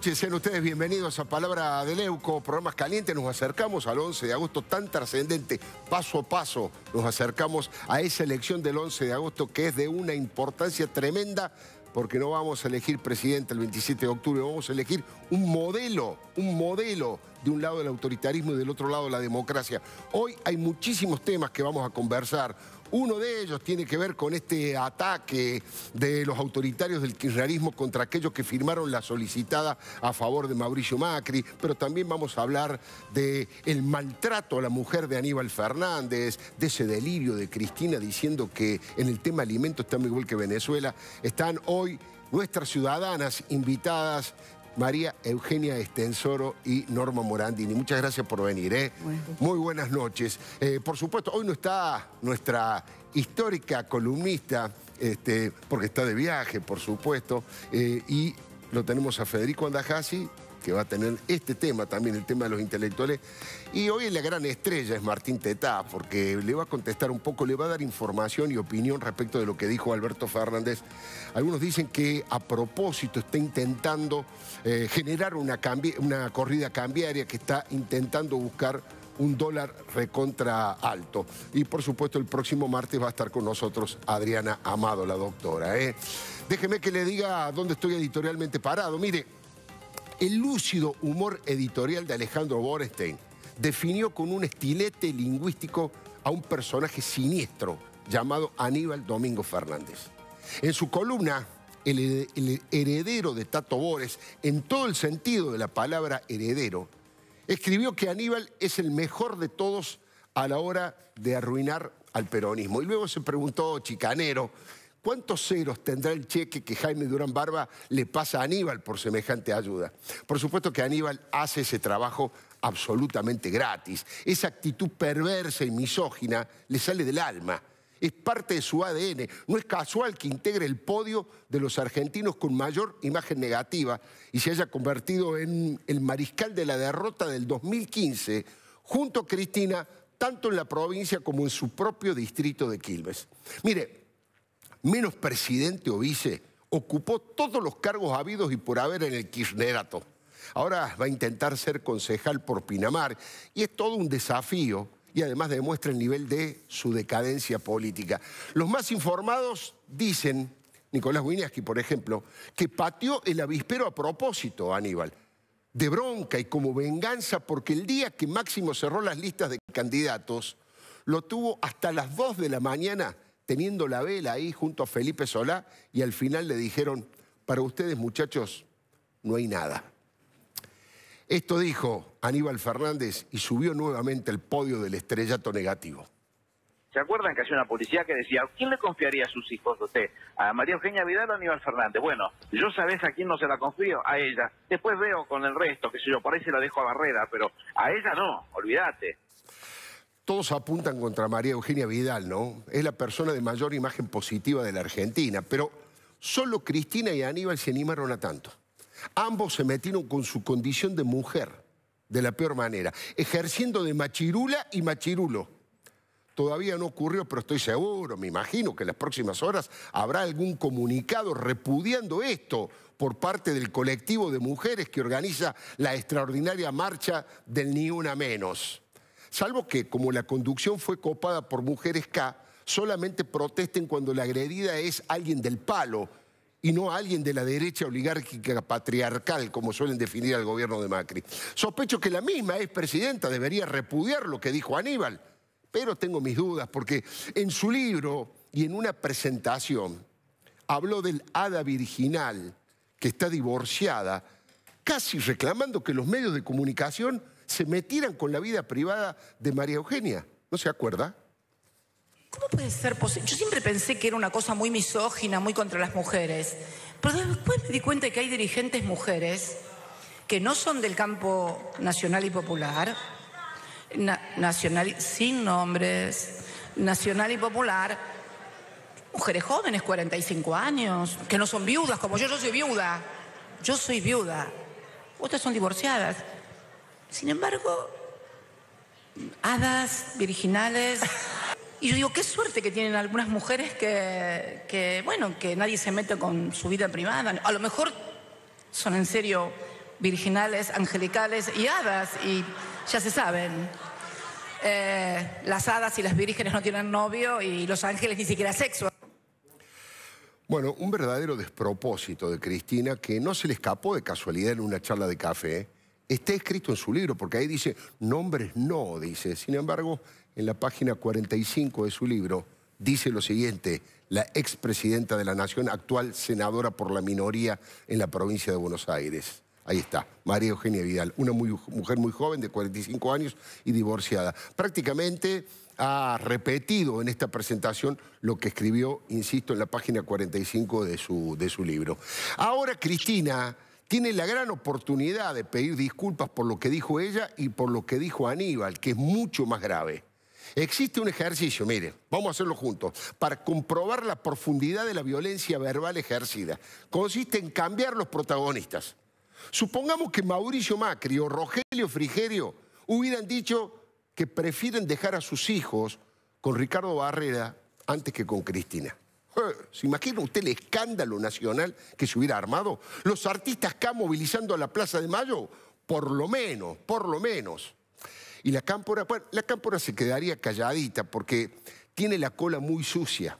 noches, sean ustedes bienvenidos a Palabra de Leuco, programas calientes. Nos acercamos al 11 de agosto tan trascendente, paso a paso nos acercamos a esa elección del 11 de agosto que es de una importancia tremenda porque no vamos a elegir presidente el 27 de octubre, vamos a elegir un modelo, un modelo de un lado el autoritarismo y del otro lado la democracia. Hoy hay muchísimos temas que vamos a conversar. Uno de ellos tiene que ver con este ataque de los autoritarios del kirchnerismo contra aquellos que firmaron la solicitada a favor de Mauricio Macri, pero también vamos a hablar del maltrato a la mujer de Aníbal Fernández, de ese delirio de Cristina diciendo que en el tema alimentos, estamos igual que Venezuela, están hoy nuestras ciudadanas invitadas María Eugenia Estensoro y Norma Morandini. Muchas gracias por venir. ¿eh? Muy buenas noches. Eh, por supuesto, hoy no está nuestra histórica columnista, este, porque está de viaje, por supuesto, eh, y lo tenemos a Federico Andajasi, que va a tener este tema también, el tema de los intelectuales, y hoy la gran estrella es Martín Tetá, porque le va a contestar un poco, le va a dar información y opinión respecto de lo que dijo Alberto Fernández. Algunos dicen que a propósito está intentando eh, generar una, corrida cambiaria, que está intentando buscar un dólar recontra alto. Y por supuesto el próximo martes va a estar con nosotros Adriana Amado, la doctora. ¿eh? Déjeme que le diga dónde estoy editorialmente parado. Mire, el lúcido humor editorial de Alejandro Borestein definió con un estilete lingüístico a un personaje siniestro llamado Aníbal Domingo Fernández. En su columna, el, heredero de Tato Bores, en todo el sentido de la palabra heredero, escribió que Aníbal es el mejor de todos a la hora de arruinar al peronismo. Y luego se preguntó, oh, chicanero, ¿Cuántos ceros tendrá el cheque que Jaime Durán Barba le pasa a Aníbal por semejante ayuda? Por supuesto que Aníbal hace ese trabajo absolutamente gratis. Esa actitud perversa y misógina le sale del alma. Es parte de su ADN. No es casual que integre el podio de los argentinos con mayor imagen negativa y se haya convertido en el mariscal de la derrota del 2015 junto a Cristina, tanto en la provincia como en su propio distrito de Quilmes. Mire, menos presidente o vice, ocupó todos los cargos habidos y por haber en el kirchnerato. Ahora va a intentar ser concejal por Pinamar y es todo un desafío y además demuestra el nivel de su decadencia política. Los más informados dicen, Nicolás Guineasqui por ejemplo, que pateó el avispero a propósito, Aníbal, de bronca y como venganza porque el día que Máximo cerró las listas de candidatos, lo tuvo hasta las 2 de la mañana teniendo la vela ahí junto a Felipe Solá y al final le dijeron, para ustedes muchachos no hay nada. Esto dijo Aníbal Fernández y subió nuevamente el podio del estrellato negativo. ¿Se acuerdan que hacía una policía que decía, ¿a quién le confiaría a sus hijos a usted? ¿A María Eugenia Vidal o a Aníbal Fernández? Bueno, yo sabes a quién no se la confío, a ella. Después veo con el resto, qué sé yo, por ahí se la dejo a Barrera, pero a ella no, olvídate todos apuntan contra María Eugenia Vidal, ¿no? Es la persona de mayor imagen positiva de la Argentina, pero solo Cristina y Aníbal se animaron a tanto. Ambos se metieron con su condición de mujer, de la peor manera, ejerciendo de machirula y machirulo. Todavía no ocurrió, pero estoy seguro, me imagino que en las próximas horas habrá algún comunicado repudiando esto por parte del colectivo de mujeres que organiza la extraordinaria marcha del Ni Una Menos salvo que, como la conducción fue copada por mujeres K, solamente protesten cuando la agredida es alguien del palo y no alguien de la derecha oligárquica patriarcal, como suelen definir al gobierno de Macri. Sospecho que la misma expresidenta presidenta debería repudiar lo que dijo Aníbal, pero tengo mis dudas porque en su libro y en una presentación habló del hada virginal que está divorciada, casi reclamando que los medios de comunicación se metieran con la vida privada de María Eugenia. ¿No se acuerda? ¿Cómo puede ser posible? Yo siempre pensé que era una cosa muy misógina, muy contra las mujeres. Pero después me di cuenta que hay dirigentes mujeres que no son del campo nacional y popular, nacional sin nombres, nacional y popular, mujeres jóvenes, 45 años, que no son viudas como yo, yo soy viuda. Yo soy viuda. Otras son divorciadas. Sin embargo, hadas, virginales. Y yo digo, qué suerte que tienen algunas mujeres que, bueno, que nadie se mete con su vida privada. A lo mejor son en serio virginales, angelicales y hadas, y ya se saben. Eh, las hadas y las vírgenes no tienen novio y los ángeles ni siquiera sexo. Bueno, un verdadero despropósito de Cristina que no se le escapó de casualidad en una charla de café. Está escrito en su libro, porque ahí dice, nombres no, dice. Sin embargo, en la página 45 de su libro dice lo siguiente, la expresidenta de la Nación, actual senadora por la minoría en la provincia de Buenos Aires. Ahí está, María Eugenia Vidal, una mujer muy joven de 45 años y divorciada. Prácticamente ha repetido en esta presentación lo que escribió, insisto, en la página 45 de su, de su libro. Ahora Cristina tiene la gran oportunidad de pedir disculpas por lo que dijo ella y por lo que dijo Aníbal, que es mucho más grave. Existe un ejercicio, mire, vamos a hacerlo juntos, para comprobar la profundidad de la violencia verbal ejercida. Consiste en cambiar los protagonistas. Supongamos que Mauricio Macri o Rogelio Frigerio hubieran dicho que prefieren dejar a sus hijos con Ricardo Barrera antes que con Cristina. Eh, ¿Se imagina usted el escándalo nacional que se hubiera armado? Los artistas acá movilizando a la Plaza de Mayo, por lo menos, por lo menos. Y la cámpora, bueno, la cámpora se quedaría calladita porque tiene la cola muy sucia.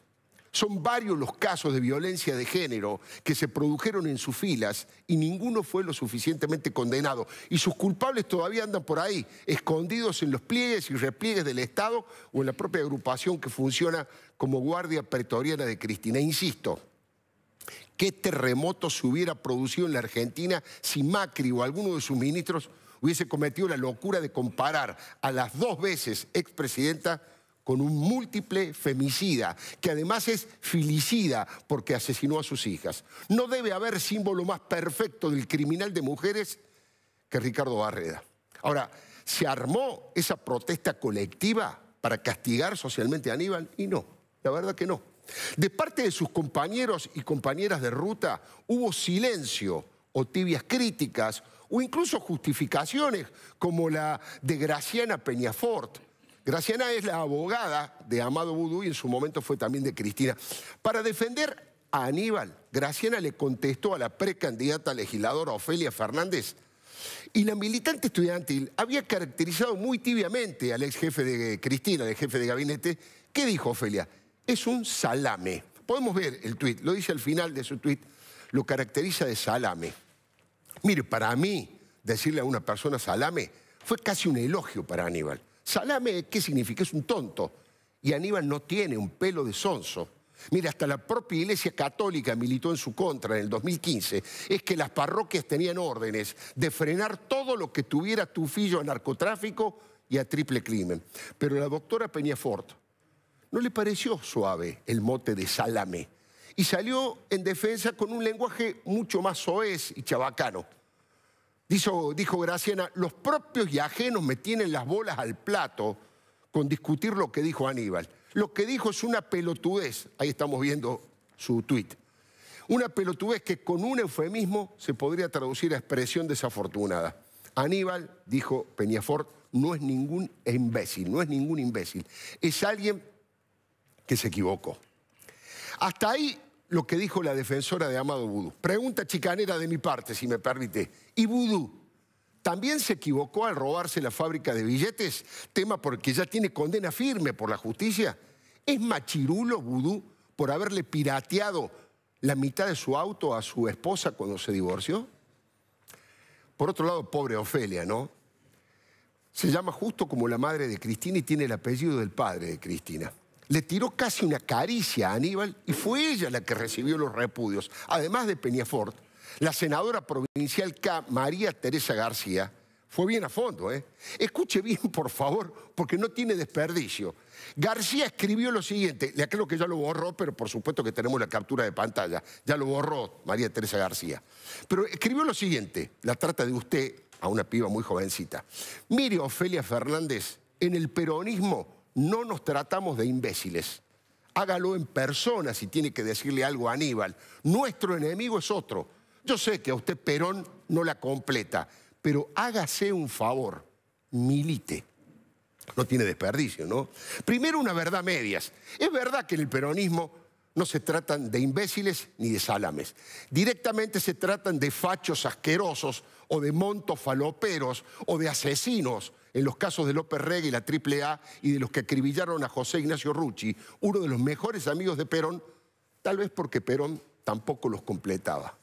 Son varios los casos de violencia de género que se produjeron en sus filas y ninguno fue lo suficientemente condenado. Y sus culpables todavía andan por ahí, escondidos en los pliegues y repliegues del Estado o en la propia agrupación que funciona como Guardia Pretoriana de Cristina. Insisto, ¿qué terremoto se hubiera producido en la Argentina si Macri o alguno de sus ministros hubiese cometido la locura de comparar a las dos veces expresidenta con un múltiple femicida, que además es filicida porque asesinó a sus hijas. No debe haber símbolo más perfecto del criminal de mujeres que Ricardo Barreda. Ahora, ¿se armó esa protesta colectiva para castigar socialmente a Aníbal? Y no, la verdad que no. De parte de sus compañeros y compañeras de ruta hubo silencio o tibias críticas o incluso justificaciones como la de Graciana Peñafort Graciana es la abogada de Amado Vudú y en su momento fue también de Cristina. Para defender a Aníbal, Graciana le contestó a la precandidata legisladora Ofelia Fernández y la militante estudiantil había caracterizado muy tibiamente al ex jefe de Cristina, el jefe de gabinete, ¿qué dijo Ofelia, es un salame. Podemos ver el tuit, lo dice al final de su tuit, lo caracteriza de salame. Mire, para mí, decirle a una persona salame fue casi un elogio para Aníbal. Salame, ¿qué significa? Es un tonto. Y Aníbal no tiene un pelo de sonso. Mira, hasta la propia Iglesia Católica militó en su contra en el 2015. Es que las parroquias tenían órdenes de frenar todo lo que tuviera tufillo a narcotráfico y a triple crimen. Pero la doctora Peñafort no le pareció suave el mote de salame y salió en defensa con un lenguaje mucho más soez y chabacano. Dijo, dijo Graciana, los propios y ajenos me tienen las bolas al plato con discutir lo que dijo Aníbal. Lo que dijo es una pelotudez, ahí estamos viendo su tweet una pelotudez que con un eufemismo se podría traducir a expresión desafortunada. Aníbal, dijo Peñafort, no es ningún imbécil, no es ningún imbécil, es alguien que se equivocó. Hasta ahí lo que dijo la defensora de Amado Vudú. Pregunta chicanera de mi parte, si me permite. ¿Y Vudú también se equivocó al robarse la fábrica de billetes? Tema porque ya tiene condena firme por la justicia. ¿Es machirulo Vudú por haberle pirateado la mitad de su auto a su esposa cuando se divorció? Por otro lado, pobre Ofelia, ¿no? Se llama justo como la madre de Cristina y tiene el apellido del padre de Cristina le tiró casi una caricia a Aníbal y fue ella la que recibió los repudios. Además de Peñafort, la senadora provincial K, María Teresa García, fue bien a fondo, ¿eh? Escuche bien, por favor, porque no tiene desperdicio. García escribió lo siguiente, le aclaro que ya lo borró, pero por supuesto que tenemos la captura de pantalla, ya lo borró María Teresa García. Pero escribió lo siguiente, la trata de usted a una piba muy jovencita. Mire, Ofelia Fernández, en el peronismo no nos tratamos de imbéciles. Hágalo en persona si tiene que decirle algo a Aníbal. Nuestro enemigo es otro. Yo sé que a usted Perón no la completa, pero hágase un favor, milite. No tiene desperdicio, ¿no? Primero una verdad medias. Es verdad que en el peronismo no se tratan de imbéciles ni de salames. Directamente se tratan de fachos asquerosos o de montofaloperos o de asesinos en los casos de López y la AAA y de los que acribillaron a José Ignacio Rucci, uno de los mejores amigos de Perón, tal vez porque Perón tampoco los completaba.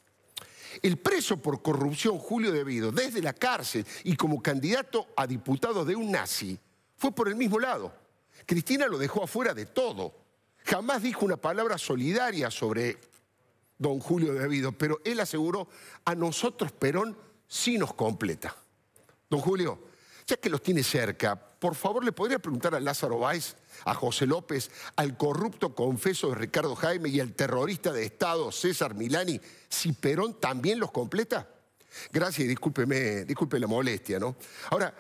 El preso por corrupción Julio Devido, desde la cárcel y como candidato a diputado de un nazi, fue por el mismo lado. Cristina lo dejó afuera de todo. Jamás dijo una palabra solidaria sobre don Julio Devido, pero él aseguró, a nosotros Perón sí nos completa. Don Julio, ya que los tiene cerca, por favor, ¿le podría preguntar a Lázaro Báez, a José López, al corrupto confeso de Ricardo Jaime y al terrorista de Estado César Milani si Perón también los completa? Gracias y discúlpeme, disculpe la molestia, ¿no? Ahora,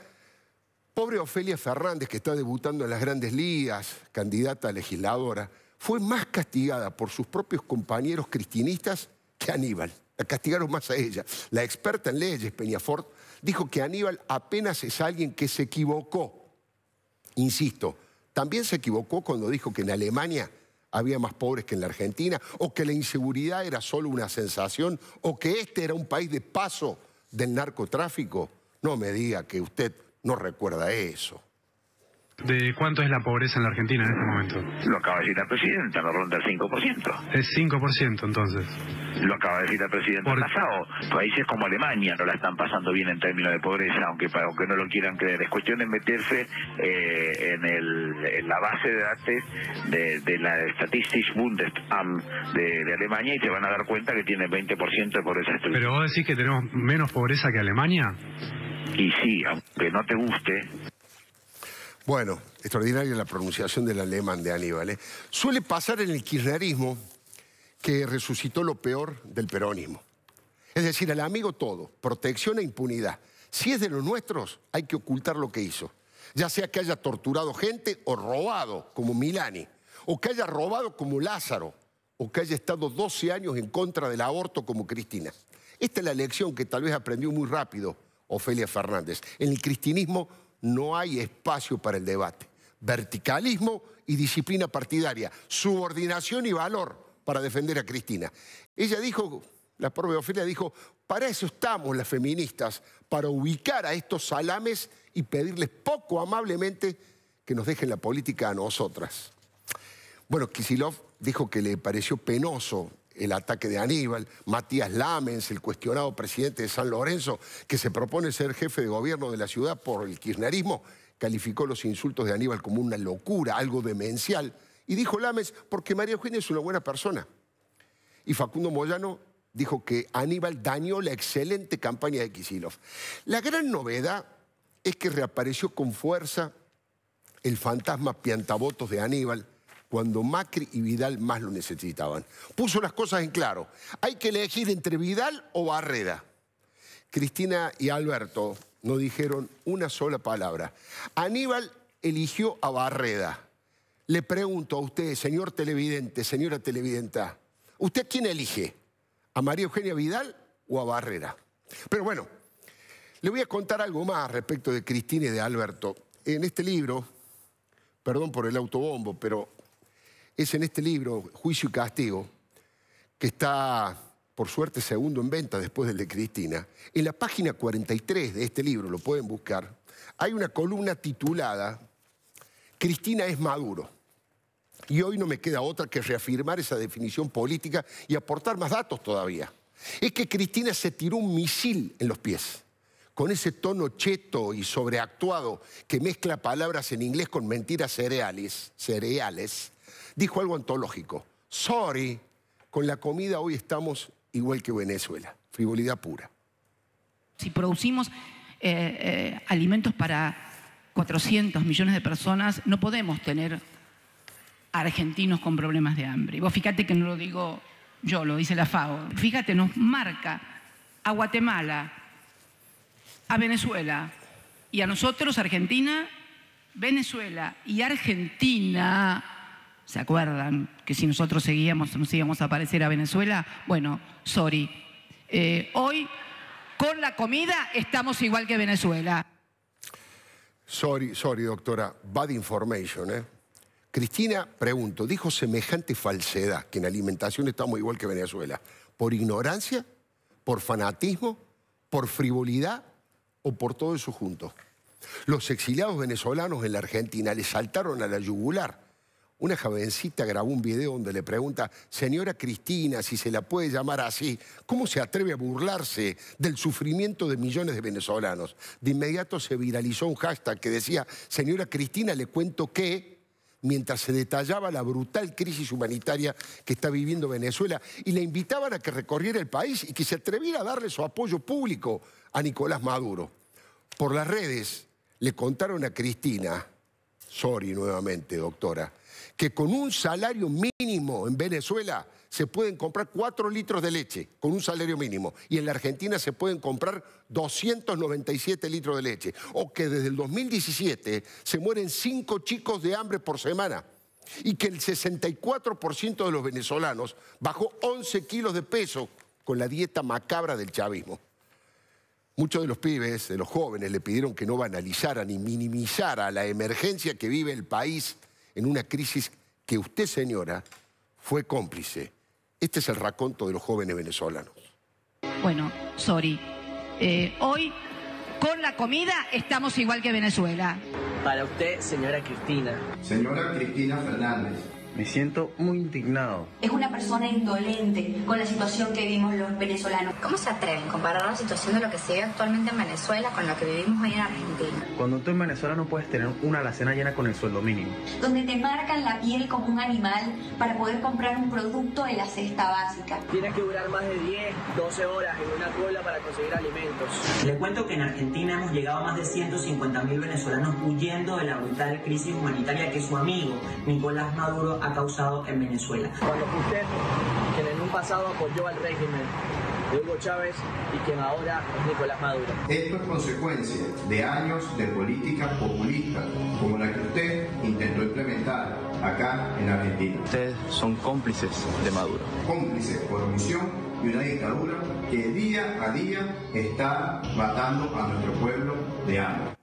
pobre Ofelia Fernández, que está debutando en las grandes ligas, candidata a legisladora, fue más castigada por sus propios compañeros cristinistas que Aníbal. La castigaron más a ella. La experta en leyes, Peñafort, dijo que Aníbal apenas es alguien que se equivocó. Insisto, también se equivocó cuando dijo que en Alemania había más pobres que en la Argentina, o que la inseguridad era solo una sensación, o que este era un país de paso del narcotráfico. No me diga que usted no recuerda eso. ¿De cuánto es la pobreza en la Argentina en este momento? Lo acaba de decir la presidenta, no ronda el 5%. Es 5% entonces. Lo acaba de decir la presidenta Por... pasado. Países como Alemania no la están pasando bien en términos de pobreza, aunque aunque no lo quieran creer. Es cuestión de meterse eh, en, el, la base de datos de, la Statistics Bundesamt de, Alemania y se van a dar cuenta que tiene 20% de pobreza. Pero vos decís que tenemos menos pobreza que Alemania. Y sí, aunque no te guste, bueno, extraordinaria la pronunciación del alemán de Aníbal. ¿eh? Suele pasar en el kirchnerismo que resucitó lo peor del peronismo. Es decir, al amigo todo, protección e impunidad. Si es de los nuestros, hay que ocultar lo que hizo. Ya sea que haya torturado gente o robado, como Milani, o que haya robado como Lázaro, o que haya estado 12 años en contra del aborto como Cristina. Esta es la lección que tal vez aprendió muy rápido Ofelia Fernández. En el cristinismo no hay espacio para el debate. Verticalismo y disciplina partidaria, subordinación y valor para defender a Cristina. Ella dijo, la propia Ofelia dijo, para eso estamos las feministas, para ubicar a estos salames y pedirles poco amablemente que nos dejen la política a nosotras. Bueno, Kisilov dijo que le pareció penoso el ataque de Aníbal, Matías Lamens, el cuestionado presidente de San Lorenzo, que se propone ser jefe de gobierno de la ciudad por el kirchnerismo, calificó los insultos de Aníbal como una locura, algo demencial. Y dijo Lames, porque María Eugenia es una buena persona. Y Facundo Moyano dijo que Aníbal dañó la excelente campaña de Kisilov. La gran novedad es que reapareció con fuerza el fantasma piantabotos de Aníbal, cuando Macri y Vidal más lo necesitaban. Puso las cosas en claro. Hay que elegir entre Vidal o Barrera. Cristina y Alberto no dijeron una sola palabra. Aníbal eligió a Barrera. Le pregunto a usted, señor televidente, señora televidenta, ¿usted quién elige? ¿A María Eugenia Vidal o a Barrera? Pero bueno, le voy a contar algo más respecto de Cristina y de Alberto. En este libro, perdón por el autobombo, pero es en este libro, Juicio y Castigo, que está, por suerte, segundo en venta después del de Cristina. En la página 43 de este libro, lo pueden buscar, hay una columna titulada Cristina es Maduro. Y hoy no me queda otra que reafirmar esa definición política y aportar más datos todavía. Es que Cristina se tiró un misil en los pies, con ese tono cheto y sobreactuado que mezcla palabras en inglés con mentiras cereales, cereales dijo algo antológico. Sorry, con la comida hoy estamos igual que Venezuela, frivolidad pura. Si producimos eh, eh, alimentos para 400 millones de personas, no podemos tener argentinos con problemas de hambre. Y vos fíjate que no lo digo yo, lo dice la FAO. Fíjate, nos marca a Guatemala, a Venezuela y a nosotros, Argentina, Venezuela y Argentina ¿Se acuerdan que si nosotros seguíamos nos íbamos a aparecer a Venezuela? Bueno, sorry. Eh, hoy con la comida estamos igual que Venezuela. Sorry, sorry, doctora. Bad information, ¿eh? Cristina, pregunto, dijo semejante falsedad que en alimentación estamos igual que Venezuela. ¿Por ignorancia? ¿Por fanatismo? ¿Por frivolidad? ¿O por todo eso junto? Los exiliados venezolanos en la Argentina le saltaron a la yugular una jovencita grabó un video donde le pregunta, señora Cristina, si se la puede llamar así, ¿cómo se atreve a burlarse del sufrimiento de millones de venezolanos? De inmediato se viralizó un hashtag que decía, señora Cristina, le cuento que, mientras se detallaba la brutal crisis humanitaria que está viviendo Venezuela, y le invitaban a que recorriera el país y que se atreviera a darle su apoyo público a Nicolás Maduro. Por las redes le contaron a Cristina, sorry nuevamente, doctora, que con un salario mínimo en Venezuela se pueden comprar 4 litros de leche, con un salario mínimo, y en la Argentina se pueden comprar 297 litros de leche, o que desde el 2017 se mueren 5 chicos de hambre por semana y que el 64% de los venezolanos bajó 11 kilos de peso con la dieta macabra del chavismo. Muchos de los pibes, de los jóvenes, le pidieron que no banalizara ni minimizara la emergencia que vive el país en una crisis que usted, señora, fue cómplice. Este es el raconto de los jóvenes venezolanos. Bueno, sorry. Eh, hoy, con la comida, estamos igual que Venezuela. Para usted, señora Cristina. Señora Cristina Fernández. Me siento muy indignado. Es una persona indolente con la situación que vivimos los venezolanos. ¿Cómo se atreven a comparar la situación de lo que se vive actualmente en Venezuela con lo que vivimos hoy en Argentina? Cuando tú en Venezuela no puedes tener una alacena llena con el sueldo mínimo. Donde te marcan la piel como un animal para poder comprar un producto de la cesta básica. Tienes que durar más de 10, 12 horas en una cola para conseguir alimentos. Le cuento que en Argentina hemos llegado a más de 150 mil venezolanos huyendo de la brutal crisis humanitaria que su amigo Nicolás Maduro ha causado en Venezuela. Cuando usted, quien en un pasado apoyó al régimen de Hugo Chávez y quien ahora es Nicolás Maduro. Esto es consecuencia de años de política populista como la que usted intentó implementar acá en Argentina. Ustedes son cómplices de Maduro. Cómplices por omisión y una dictadura que día a día está matando a nuestro pueblo de hambre.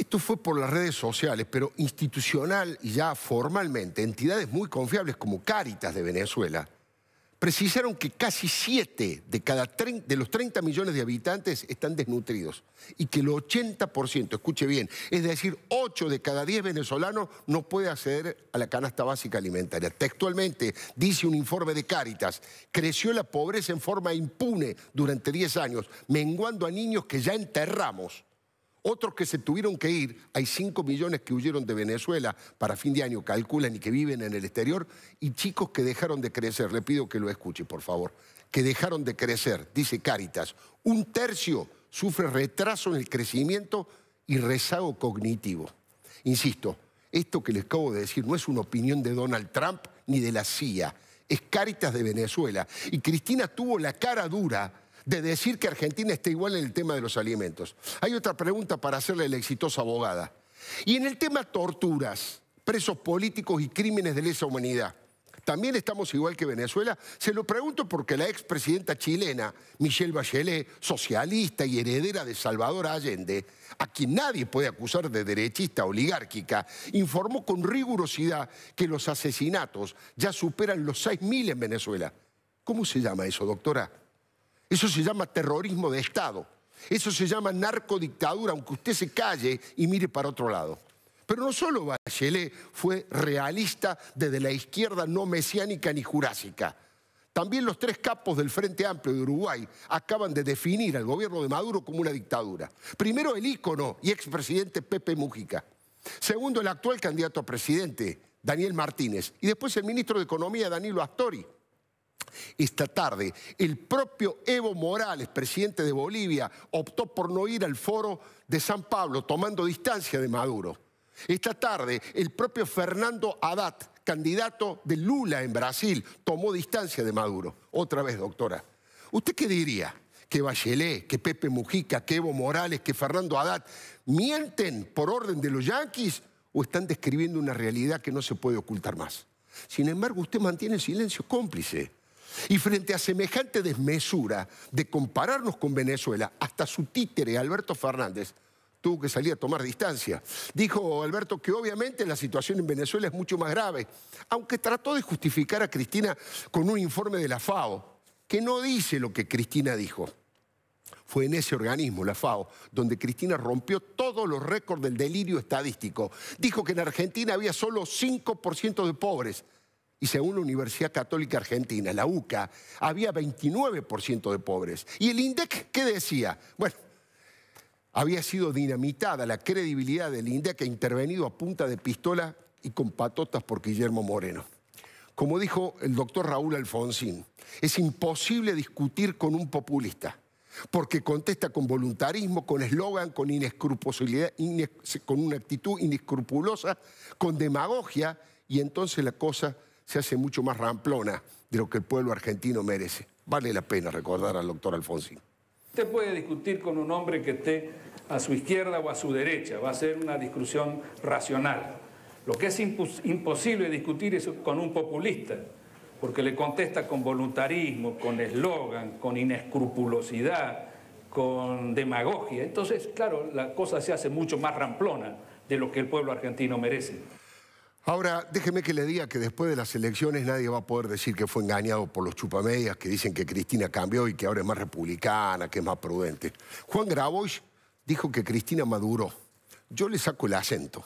Esto fue por las redes sociales, pero institucional y ya formalmente, entidades muy confiables como Cáritas de Venezuela precisaron que casi 7 de cada de los 30 millones de habitantes están desnutridos y que el 80%, escuche bien, es decir, 8 de cada 10 venezolanos no puede acceder a la canasta básica alimentaria. Textualmente, dice un informe de Cáritas, creció la pobreza en forma impune durante 10 años, menguando a niños que ya enterramos. Otros que se tuvieron que ir, hay 5 millones que huyeron de Venezuela para fin de año, calculan y que viven en el exterior, y chicos que dejaron de crecer, le pido que lo escuche, por favor, que dejaron de crecer, dice Cáritas, un tercio sufre retraso en el crecimiento y rezago cognitivo. Insisto, esto que les acabo de decir no es una opinión de Donald Trump ni de la CIA, es Cáritas de Venezuela. Y Cristina tuvo la cara dura de decir que Argentina está igual en el tema de los alimentos. Hay otra pregunta para hacerle a la exitosa abogada. Y en el tema torturas, presos políticos y crímenes de lesa humanidad, ¿también estamos igual que Venezuela? Se lo pregunto porque la expresidenta chilena, Michelle Bachelet, socialista y heredera de Salvador Allende, a quien nadie puede acusar de derechista oligárquica, informó con rigurosidad que los asesinatos ya superan los 6.000 en Venezuela. ¿Cómo se llama eso, doctora? Eso se llama terrorismo de Estado. Eso se llama narcodictadura, aunque usted se calle y mire para otro lado. Pero no solo Bachelet fue realista desde la izquierda no mesiánica ni jurásica. También los tres capos del Frente Amplio de Uruguay acaban de definir al gobierno de Maduro como una dictadura. Primero el ícono y expresidente Pepe Mujica. Segundo el actual candidato a presidente, Daniel Martínez. Y después el ministro de Economía, Danilo Astori esta tarde. El propio Evo Morales, presidente de Bolivia, optó por no ir al foro de San Pablo, tomando distancia de Maduro. Esta tarde, el propio Fernando Haddad, candidato de Lula en Brasil, tomó distancia de Maduro. Otra vez, doctora. ¿Usted qué diría? que Bachelet, que Pepe Mujica, que Evo Morales, que Fernando Haddad, mienten por orden de los yanquis o están describiendo una realidad que no se puede ocultar más. Sin embargo, usted mantiene el silencio cómplice. Y frente a semejante desmesura de compararnos con Venezuela, hasta su títere, Alberto Fernández, tuvo que salir a tomar distancia. Dijo Alberto que obviamente la situación en Venezuela es mucho más grave, aunque trató de justificar a Cristina con un informe de la FAO, que no dice lo que Cristina dijo. Fue en ese organismo, la FAO, donde Cristina rompió todos los récords del delirio estadístico. Dijo que en Argentina había solo 5% de pobres, y según la Universidad Católica Argentina, la UCA, había 29% de pobres. ¿Y el INDEC qué decía? Bueno, había sido dinamitada la credibilidad del INDEC intervenido a punta de pistola y con patotas por Guillermo Moreno. Como dijo el doctor Raúl Alfonsín, es imposible discutir con un populista, porque contesta con voluntarismo, con eslogan, con inescrupulosidad, con una actitud inescrupulosa, con demagogia, y entonces la cosa se hace mucho más ramplona de lo que el pueblo argentino merece. Vale la pena recordar al doctor Alfonsín. Usted puede discutir con un hombre que esté a su izquierda o a su derecha, va a ser una discusión racional. Lo que es imposible discutir es con un populista, porque le contesta con voluntarismo, con eslogan, con inescrupulosidad, con demagogia. Entonces, claro, la cosa se hace mucho más ramplona de lo que el pueblo argentino merece. Ahora, déjeme que le diga que después de las elecciones nadie va a poder decir que fue engañado por los chupamedias que dicen que Cristina cambió y que ahora es más republicana, que es más prudente. Juan Grabois dijo que Cristina maduró. Yo le saco el acento.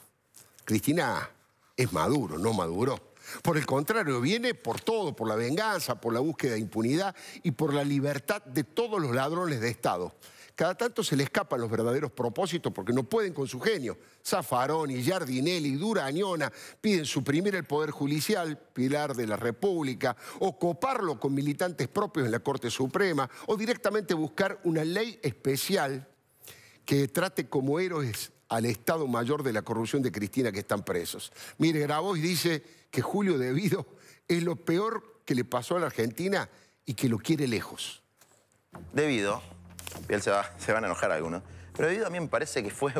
Cristina es maduro, no maduró. Por el contrario, viene por todo, por la venganza, por la búsqueda de impunidad y por la libertad de todos los ladrones de Estado. Cada tanto se le escapan los verdaderos propósitos porque no pueden con su genio. Zaffaroni, Giardinelli, Dura Durañona, piden suprimir el Poder Judicial, pilar de la República, o coparlo con militantes propios en la Corte Suprema, o directamente buscar una ley especial que trate como héroes al Estado Mayor de la corrupción de Cristina que están presos. Mire, Grabois dice que Julio Devido es lo peor que le pasó a la Argentina y que lo quiere lejos. Debido Piel se, va, van a enojar algunos. Pero debido a mí me parece que fue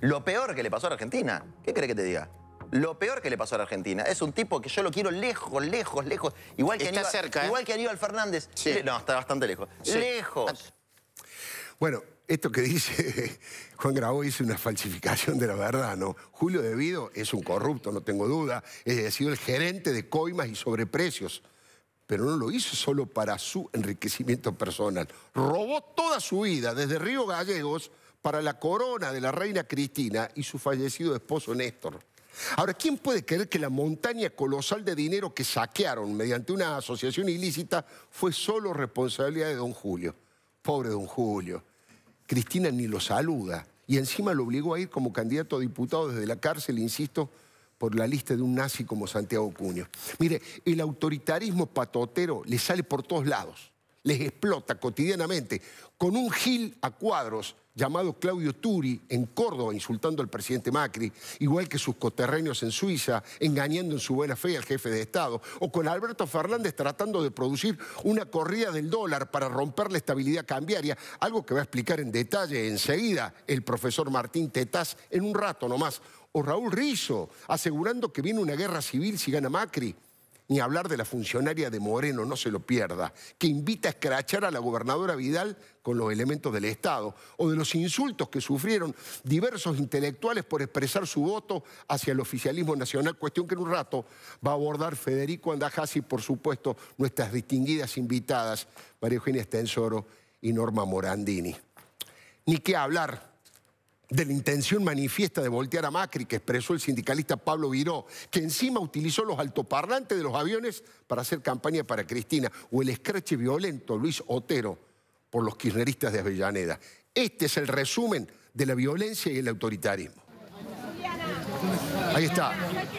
lo peor que le pasó a Argentina. ¿Qué crees que te diga? Lo peor que le pasó a Argentina. Es un tipo que yo lo quiero lejos, lejos, lejos. Igual que, cerca, ¿eh? igual que Aníbal Fernández. no, está bastante lejos. Lejos. Bueno, esto que dice Juan Grabó es una falsificación de la verdad, ¿no? Julio Devido es un corrupto, no tengo duda. Es sido el gerente de coimas y sobreprecios pero no lo hizo solo para su enriquecimiento personal. Robó toda su vida desde Río Gallegos para la corona de la reina Cristina y su fallecido esposo Néstor. Ahora, ¿quién puede creer que la montaña colosal de dinero que saquearon mediante una asociación ilícita fue solo responsabilidad de don Julio? Pobre don Julio. Cristina ni lo saluda y encima lo obligó a ir como candidato a diputado desde la cárcel, insisto, por la lista de un nazi como Santiago Cuño. Mire, el autoritarismo patotero le sale por todos lados, les explota cotidianamente. Con un Gil a cuadros llamado Claudio Turi en Córdoba insultando al presidente Macri, igual que sus coterreños en Suiza, engañando en su buena fe al jefe de Estado, o con Alberto Fernández tratando de producir una corrida del dólar para romper la estabilidad cambiaria, algo que va a explicar en detalle enseguida el profesor Martín Tetaz en un rato nomás, o Raúl Rizzo asegurando que viene una guerra civil si gana Macri ni hablar de la funcionaria de Moreno, no se lo pierda, que invita a escrachar a la gobernadora Vidal con los elementos del Estado, o de los insultos que sufrieron diversos intelectuales por expresar su voto hacia el oficialismo nacional, cuestión que en un rato va a abordar Federico Andajasi, por supuesto, nuestras distinguidas invitadas, María Eugenia Estensoro y Norma Morandini. Ni qué hablar de la intención manifiesta de voltear a Macri que expresó el sindicalista Pablo Viró, que encima utilizó los altoparlantes de los aviones para hacer campaña para Cristina, o el escrache violento Luis Otero por los kirchneristas de Avellaneda. Este es el resumen de la violencia y el autoritarismo. Ahí está,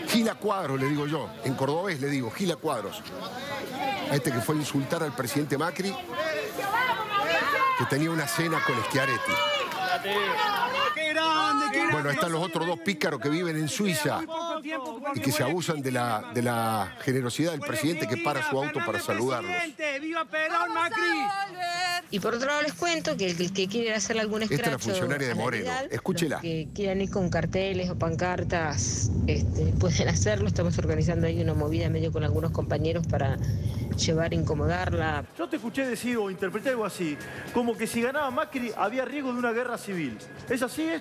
Gila Cuadros, le digo yo, en cordobés le digo, Gila Cuadros. A este que fue a insultar al presidente Macri, que tenía una cena con Schiaretti. Bueno, están los otros dos pícaros que viven en Suiza y que se abusan de la, de la generosidad del presidente que para su auto para saludarlos. Y por otro lado les cuento que el que quiere hacer algún escracho... Esta es la funcionaria de Moreno, escúchela. que quieran ir con carteles o pancartas este, pueden hacerlo. Estamos organizando ahí una movida medio con algunos compañeros para llevar, incomodarla. Yo te escuché decir o interpreté algo así, como que si ganaba Macri había riesgo de una guerra civil. ¿Es así? Eh?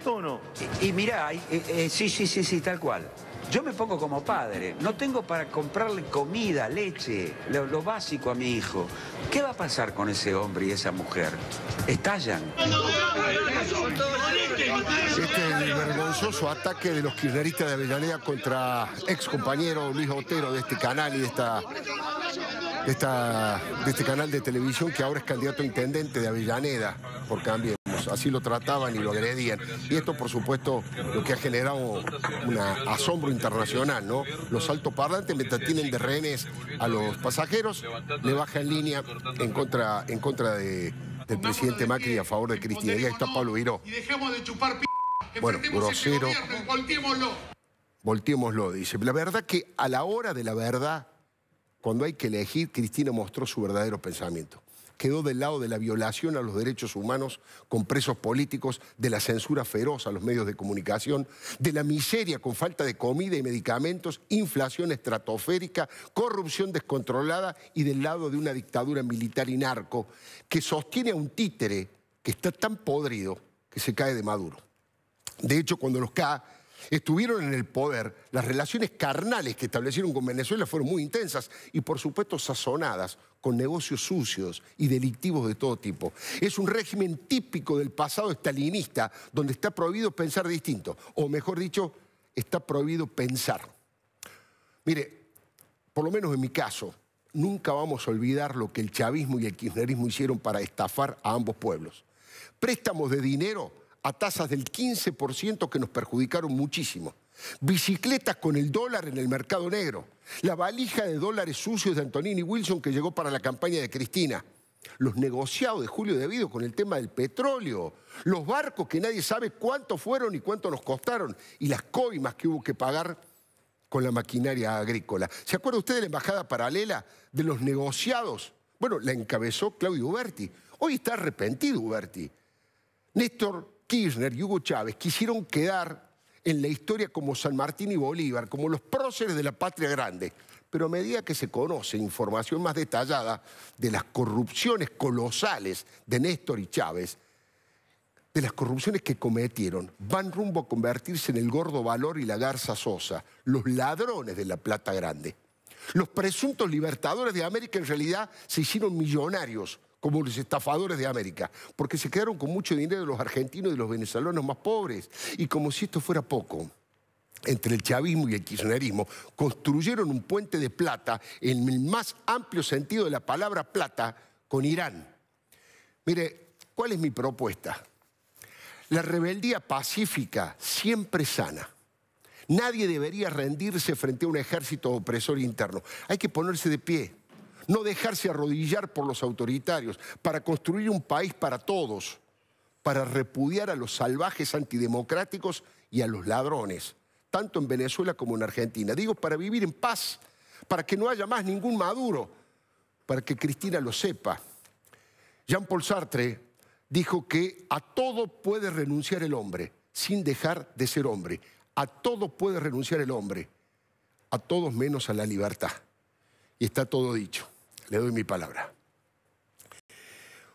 Y, mira, mirá, eh, sí, sí, sí, sí, tal cual. Yo me pongo como padre, no tengo para comprarle comida, leche, lo, básico a mi hijo. ¿Qué va a pasar con ese hombre y esa mujer? ¿Estallan? Este es el vergonzoso ataque de los kirchneristas de Avellaneda contra ex compañero Luis Otero de este canal y de esta de, este canal de televisión que ahora es candidato a intendente de Avellaneda por cambio así lo trataban y lo agredían. Y esto, por supuesto, lo que ha generado un asombro internacional, ¿no? Los altoparlantes, mientras tienen de rehenes a los pasajeros, le bajan línea en contra, en contra del presidente Macri y a favor de Cristina. Y ahí está Pablo Viró. Y dejemos de chupar p... Bueno, grosero. Volteémoslo, dice. La verdad que a la hora de la verdad, cuando hay que elegir, Cristina mostró su verdadero pensamiento quedó del lado de la violación a los derechos humanos con presos políticos, de la censura feroz a los medios de comunicación, de la miseria con falta de comida y medicamentos, inflación estratosférica, corrupción descontrolada y del lado de una dictadura militar y narco que sostiene a un títere que está tan podrido que se cae de maduro. De hecho, cuando los cae, estuvieron en el poder, las relaciones carnales que establecieron con Venezuela fueron muy intensas y por supuesto sazonadas con negocios sucios y delictivos de todo tipo. Es un régimen típico del pasado estalinista donde está prohibido pensar distinto, o mejor dicho, está prohibido pensar. Mire, por lo menos en mi caso, nunca vamos a olvidar lo que el chavismo y el kirchnerismo hicieron para estafar a ambos pueblos. Préstamos de dinero a tasas del 15% que nos perjudicaron muchísimo. Bicicletas con el dólar en el mercado negro. La valija de dólares sucios de Antonini Wilson que llegó para la campaña de Cristina. Los negociados de Julio Vido con el tema del petróleo. Los barcos que nadie sabe cuánto fueron y cuánto nos costaron. Y las coimas que hubo que pagar con la maquinaria agrícola. ¿Se acuerda usted de la embajada paralela de los negociados? Bueno, la encabezó Claudio Uberti. Hoy está arrepentido Uberti. Néstor Kirchner y Hugo Chávez quisieron quedar en la historia como San Martín y Bolívar, como los próceres de la patria grande. Pero a medida que se conoce información más detallada de las corrupciones colosales de Néstor y Chávez, de las corrupciones que cometieron, van rumbo a convertirse en el gordo valor y la garza sosa, los ladrones de la plata grande. Los presuntos libertadores de América en realidad se hicieron millonarios como los estafadores de América, porque se quedaron con mucho dinero de los argentinos y los venezolanos más pobres. Y como si esto fuera poco, entre el chavismo y el kirchnerismo, construyeron un puente de plata, en el más amplio sentido de la palabra plata, con Irán. Mire, ¿cuál es mi propuesta? La rebeldía pacífica, siempre sana. Nadie debería rendirse frente a un ejército opresor interno. Hay que ponerse de pie, no dejarse arrodillar por los autoritarios, para construir un país para todos, para repudiar a los salvajes antidemocráticos y a los ladrones, tanto en Venezuela como en Argentina. Digo, para vivir en paz, para que no haya más ningún Maduro, para que Cristina lo sepa. Jean-Paul Sartre dijo que a todo puede renunciar el hombre, sin dejar de ser hombre. A todo puede renunciar el hombre, a todos menos a la libertad. Y está todo dicho. Le doy mi palabra.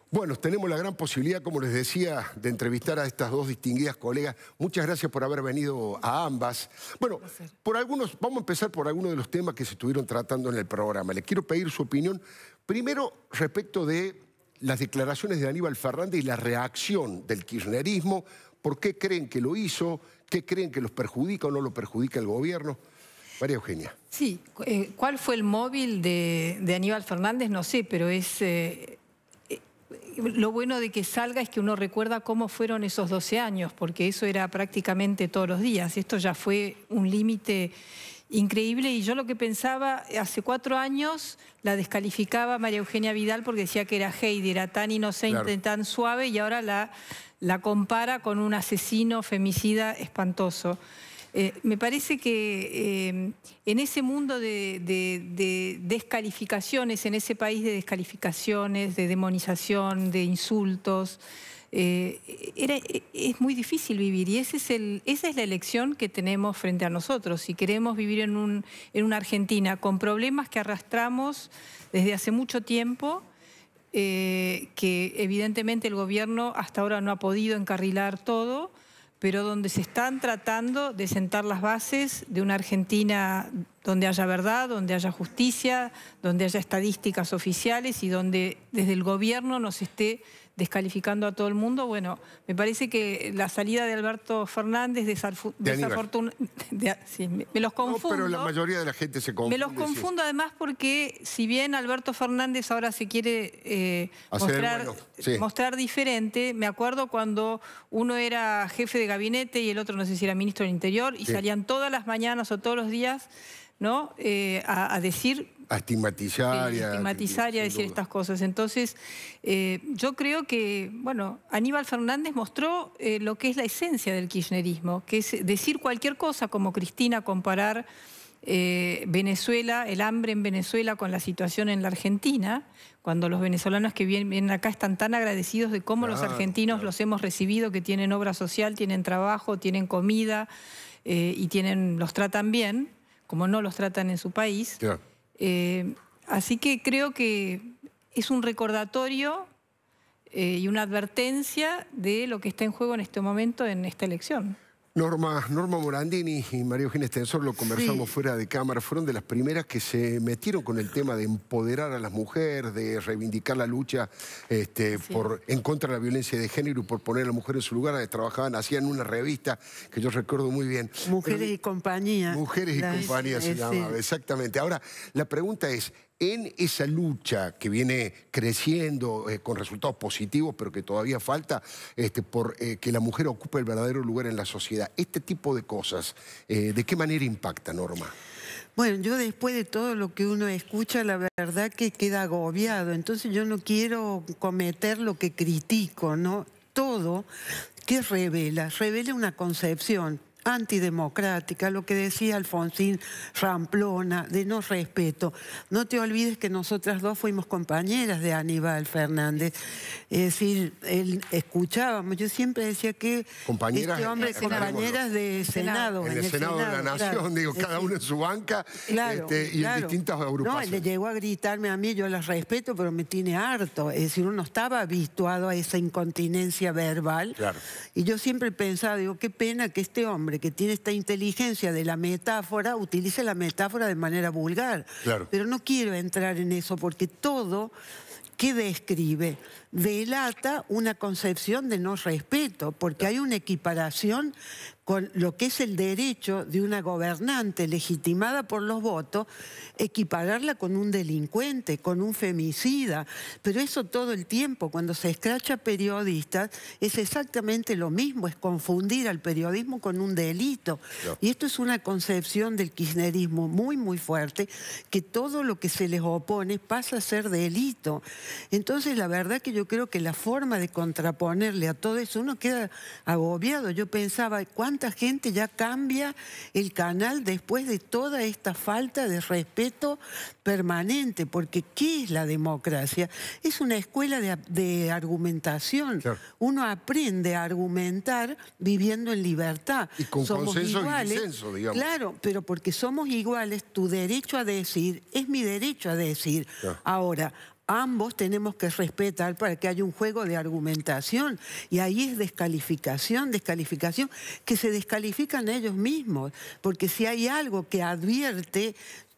Bueno, tenemos la gran posibilidad, como les decía, de entrevistar a estas dos distinguidas colegas. Muchas gracias por haber venido a ambas. Bueno, por algunos, vamos a empezar por algunos de los temas que se estuvieron tratando en el programa. Le quiero pedir su opinión, primero respecto de las declaraciones de Aníbal Fernández y la reacción del kirchnerismo. ¿Por qué creen que lo hizo? ¿Qué creen que los perjudica o no lo perjudica el gobierno? María Eugenia. Sí, eh, ¿cuál fue el móvil de, Aníbal Fernández? No sé, pero es... Eh, eh, lo bueno de que salga es que uno recuerda cómo fueron esos 12 años, porque eso era prácticamente todos los días. Esto ya fue un límite increíble y yo lo que pensaba, hace cuatro años la descalificaba María Eugenia Vidal porque decía que era Heidi, era tan inocente, tan suave y ahora la compara con un asesino femicida espantoso. Eh, me parece que eh, en ese mundo de, descalificaciones, en ese país de descalificaciones, de demonización, de insultos, eh, e, es muy difícil vivir y esa es la elección que tenemos frente a nosotros. Si queremos vivir en, una Argentina con problemas que arrastramos desde hace mucho tiempo, que evidentemente el gobierno hasta ahora no ha podido encarrilar todo, pero donde se están tratando de sentar las bases de una Argentina donde haya verdad, donde haya justicia, donde haya estadísticas oficiales y donde desde el gobierno nos esté descalificando a todo el mundo. Bueno, me parece que la salida de Alberto Fernández de, me, los confundo. pero la mayoría de la gente se confunde. Me los confundo además porque si bien Alberto Fernández ahora se quiere eh, mostrar, diferente, me acuerdo cuando uno era jefe de gabinete y el otro no sé si era ministro del Interior y salían todas las mañanas o todos los días ¿no? Eh, a decir a estigmatizar y a... decir estas cosas. Entonces, eh, yo creo que, bueno, Aníbal Fernández mostró eh, lo que es la esencia del kirchnerismo, que es decir cualquier cosa, como Cristina comparar eh, Venezuela, el hambre en Venezuela con la situación en la Argentina, cuando los venezolanos que vienen acá están tan agradecidos de cómo los argentinos los hemos recibido, que tienen obra social, tienen trabajo, tienen comida y tienen, los tratan bien, como no los tratan en su país. Claro. Eh, así que creo que es un recordatorio eh, y una advertencia de lo que está en juego en este momento en esta elección. Norma, Morandini y Mario Eugenia Estensor, lo conversamos fuera de cámara, fueron de las primeras que se metieron con el tema de empoderar a las mujeres, de reivindicar la lucha este, por, en contra de la violencia de género y por poner a la mujer en su lugar. Trabajaban, hacían una revista que yo recuerdo muy bien. Mujeres eh, y compañía. Mujeres y compañía se llamaba, exactamente. Ahora, la pregunta es, en esa lucha que viene creciendo eh, con resultados positivos, pero que todavía falta este, por eh, que la mujer ocupe el verdadero lugar en la sociedad. Este tipo de cosas, eh, ¿de qué manera impacta, Norma? Bueno, yo después de todo lo que uno escucha, la verdad que queda agobiado. Entonces yo no quiero cometer lo que critico, ¿no? Todo ¿Qué revela? Revela una concepción antidemocrática, lo que decía Alfonsín Ramplona, de no respeto. No te olvides que nosotras dos fuimos compañeras de Aníbal Fernández. Es decir, él escuchábamos, yo siempre decía que compañeras, este compañeras de Senado. En el, Senado, de la Nación, digo, cada uno en su banca este, y en distintas agrupaciones. No, le llegó a gritarme a mí, yo las respeto, pero me tiene harto. Es decir, uno estaba habituado a esa incontinencia verbal. Y yo siempre pensaba, digo, qué pena que este hombre que tiene esta inteligencia de la metáfora utilice la metáfora de manera vulgar. Pero no quiero entrar en eso porque todo que describe delata una concepción de no respeto, porque hay una equiparación con lo que es el derecho de una gobernante legitimada por los votos, equipararla con un delincuente, con un femicida, pero eso todo el tiempo, cuando se escracha periodistas, es exactamente lo mismo, es confundir al periodismo con un delito. Y esto es una concepción del kirchnerismo muy, muy fuerte, que todo lo que se les opone pasa a ser delito. Entonces, la verdad que yo creo que la forma de contraponerle a todo eso, uno queda agobiado. Yo pensaba, ¿cuánto cuánta gente ya cambia el canal después de toda esta falta de respeto permanente, porque ¿qué es la democracia? Es una escuela de, argumentación. Uno aprende a argumentar viviendo en libertad. somos iguales, digamos. Claro, pero porque somos iguales, tu derecho a decir es mi derecho a decir. Ahora, ambos tenemos que respetar para que haya un juego de argumentación. Y ahí es descalificación, descalificación, que se descalifican ellos mismos. Porque si hay algo que advierte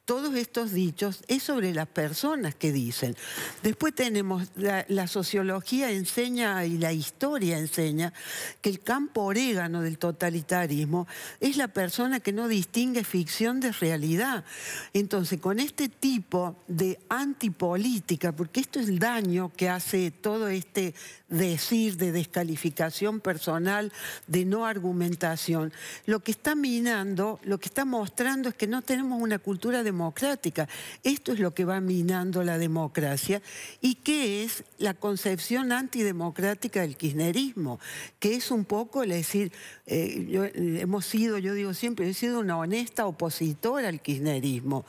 todos estos dichos es sobre las personas que dicen. Después tenemos, la, sociología enseña y la historia enseña que el campo orégano del totalitarismo es la persona que no distingue ficción de realidad. Entonces, con este tipo de antipolítica, porque esto es el daño que hace todo este decir, de descalificación personal, de no argumentación. Lo que está minando, lo que está mostrando es que no tenemos una cultura democrática. Esto es lo que va minando la democracia y qué es la concepción antidemocrática del kirchnerismo, que es un poco, es decir, eh, yo, hemos sido, yo digo siempre, he sido una honesta opositora al kirchnerismo.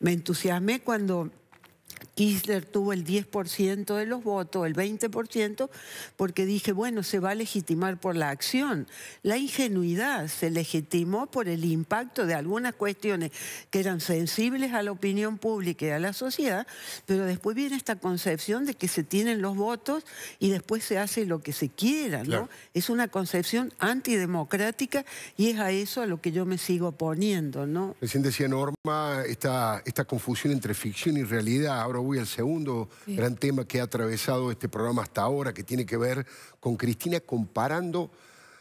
Me entusiasmé cuando Kirchner tuvo el 10% de los votos, el 20%, porque dije, bueno, se va a legitimar por la acción. La ingenuidad se legitimó por el impacto de algunas cuestiones que eran sensibles a la opinión pública y a la sociedad, pero después viene esta concepción de que se tienen los votos y después se hace lo que se quiera, ¿no? Es una concepción antidemocrática y es a eso a lo que yo me sigo oponiendo, ¿no? Recién decía Norma esta confusión entre ficción y realidad Ahora voy al segundo gran tema que ha atravesado este programa hasta ahora, que tiene que ver con Cristina comparando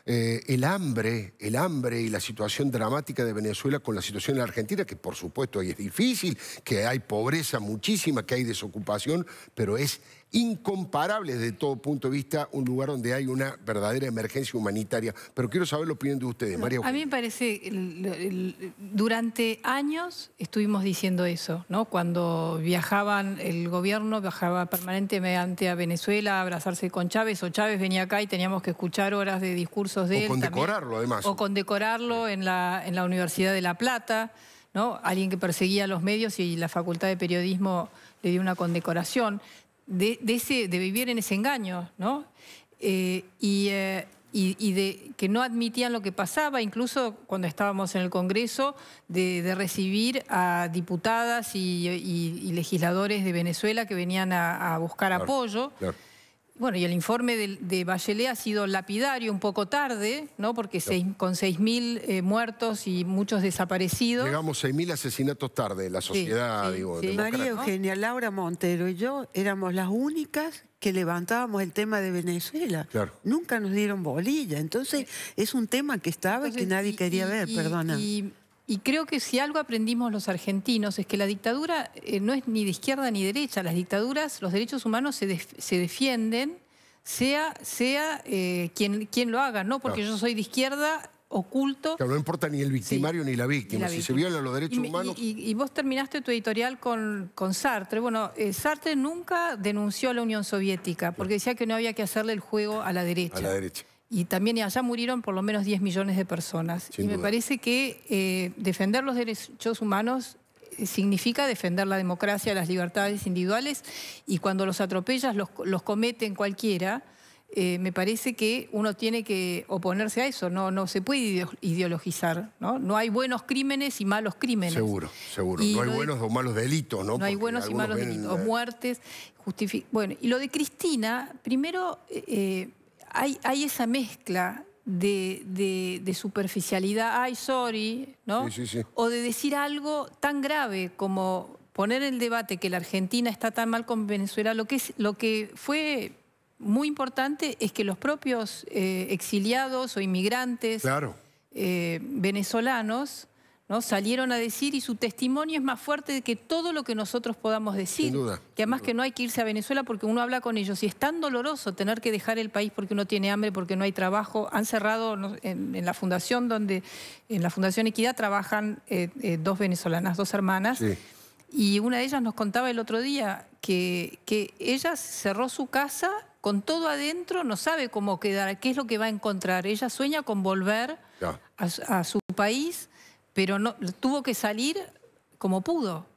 eh, el hambre, el hambre y la situación dramática de Venezuela con la situación en la Argentina, que por supuesto ahí es difícil, que hay pobreza muchísima, que hay desocupación, pero es incomparables de todo punto de vista, un lugar donde hay una verdadera emergencia humanitaria. Pero quiero saber la opinión de ustedes, María. A mí me parece, durante años estuvimos diciendo eso, ¿no? Cuando viajaban, el gobierno viajaba permanentemente a Venezuela a abrazarse con Chávez, o Chávez venía acá y teníamos que escuchar horas de discursos de él. O condecorarlo, además. O condecorarlo en la, en la Universidad de La Plata. ¿No? Alguien que perseguía a los medios y la Facultad de Periodismo le dio una condecoración de, de, ese, de vivir en ese engaño, ¿no? Eh, eh, y, y, de que no admitían lo que pasaba, incluso cuando estábamos en el Congreso, de, recibir a diputadas y, legisladores de Venezuela que venían a, buscar apoyo. Bueno, y el informe de, de, Bachelet ha sido lapidario un poco tarde, ¿no? Porque seis, con 6.000 eh, muertos y muchos desaparecidos. Llegamos 6.000 asesinatos tarde, la sociedad, digo. María Eugenia, Laura Montero y yo éramos las únicas que levantábamos el tema de Venezuela. Claro. Nunca nos dieron bolilla. Entonces, es un tema que estaba y que nadie quería ver, perdona. Y creo que si algo aprendimos los argentinos es que la dictadura eh, no es ni de izquierda ni derecha. Las dictaduras, los derechos humanos se, se defienden, sea, sea eh, quien, quien, lo haga, no porque yo soy de izquierda oculto. Claro, no importa ni el victimario ni la víctima. Si se violan los derechos humanos. Y, vos terminaste tu editorial con, con Sartre. Bueno, eh, Sartre nunca denunció a la Unión Soviética porque decía que no había que hacerle el juego a la derecha. A la derecha y también allá murieron por lo menos 10 millones de personas. y me parece que eh, defender los derechos humanos eh, significa defender la democracia, las libertades individuales, y cuando los atropellas, los, los cometen cualquiera, eh, me parece que uno tiene que oponerse a eso, no, no se puede ideologizar, ¿no? No hay buenos crímenes y malos crímenes. Seguro, seguro. no hay buenos o malos delitos, ¿no? No hay buenos y malos delitos, muertes. Bueno, y lo de Cristina, primero hay, esa mezcla de, superficialidad, ay, sorry, ¿no? O de decir algo tan grave como poner el debate que la Argentina está tan mal con Venezuela, lo que, fue muy importante es que los propios eh, exiliados o inmigrantes eh, venezolanos Salieron a decir y su testimonio es más fuerte que todo lo que nosotros podamos decir. Que además que no hay que irse a Venezuela porque uno habla con ellos y es tan doloroso tener que dejar el país porque uno tiene hambre, porque no hay trabajo. Han cerrado en, la fundación donde, en la Fundación Equidad trabajan eh, eh, dos venezolanas, dos hermanas. Y una de ellas nos contaba el otro día que, que ella cerró su casa con todo adentro, no sabe cómo quedar, qué es lo que va a encontrar. Ella sueña con volver a su país pero no, tuvo que salir como pudo.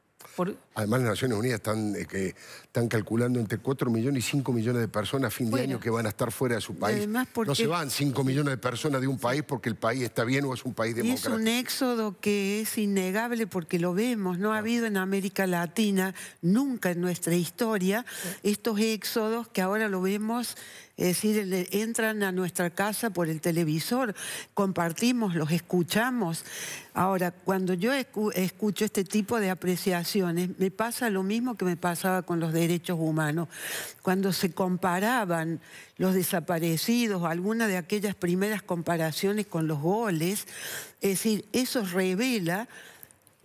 Además, las Naciones Unidas están, eh, que están calculando entre 4 millones y 5 millones de personas a fin de año que van a estar fuera de su país. No se van 5 millones de personas de un país porque el país está bien o es un país democrático. es un éxodo que es innegable porque lo vemos. No ha habido en América Latina, nunca en nuestra historia, estos éxodos que ahora lo vemos es decir, entran a nuestra casa por el televisor, compartimos, los escuchamos. Ahora, cuando yo escucho este tipo de apreciaciones, pasa lo mismo que me pasaba con los derechos humanos. Cuando se comparaban los desaparecidos, alguna de aquellas primeras comparaciones con los goles, es decir, eso revela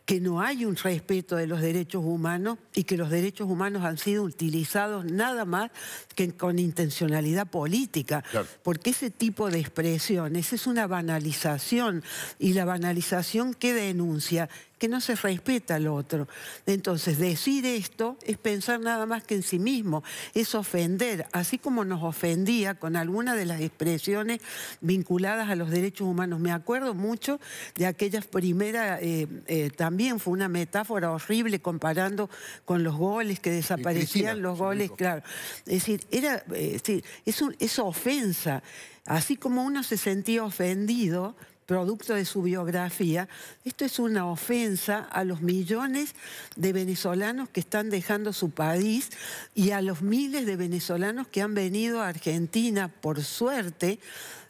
que no hay un respeto de los derechos humanos y que los derechos humanos han sido utilizados nada más que con intencionalidad política. Porque ese tipo de expresiones es una banalización y la banalización que denuncia no se respeta al otro. Entonces, decir esto es pensar nada más que en sí mismo, es ofender, así como nos ofendía con alguna de las expresiones vinculadas a los derechos humanos. Me acuerdo mucho de aquellas primeras, eh, eh, también fue una metáfora horrible comparando con los goles que desaparecían, los goles, claro. Es decir, era, eh, es ofensa. Así como uno se sentía ofendido, producto de su biografía, esto es una ofensa a los millones de venezolanos que están dejando su país y a los miles de venezolanos que han venido a Argentina, por suerte,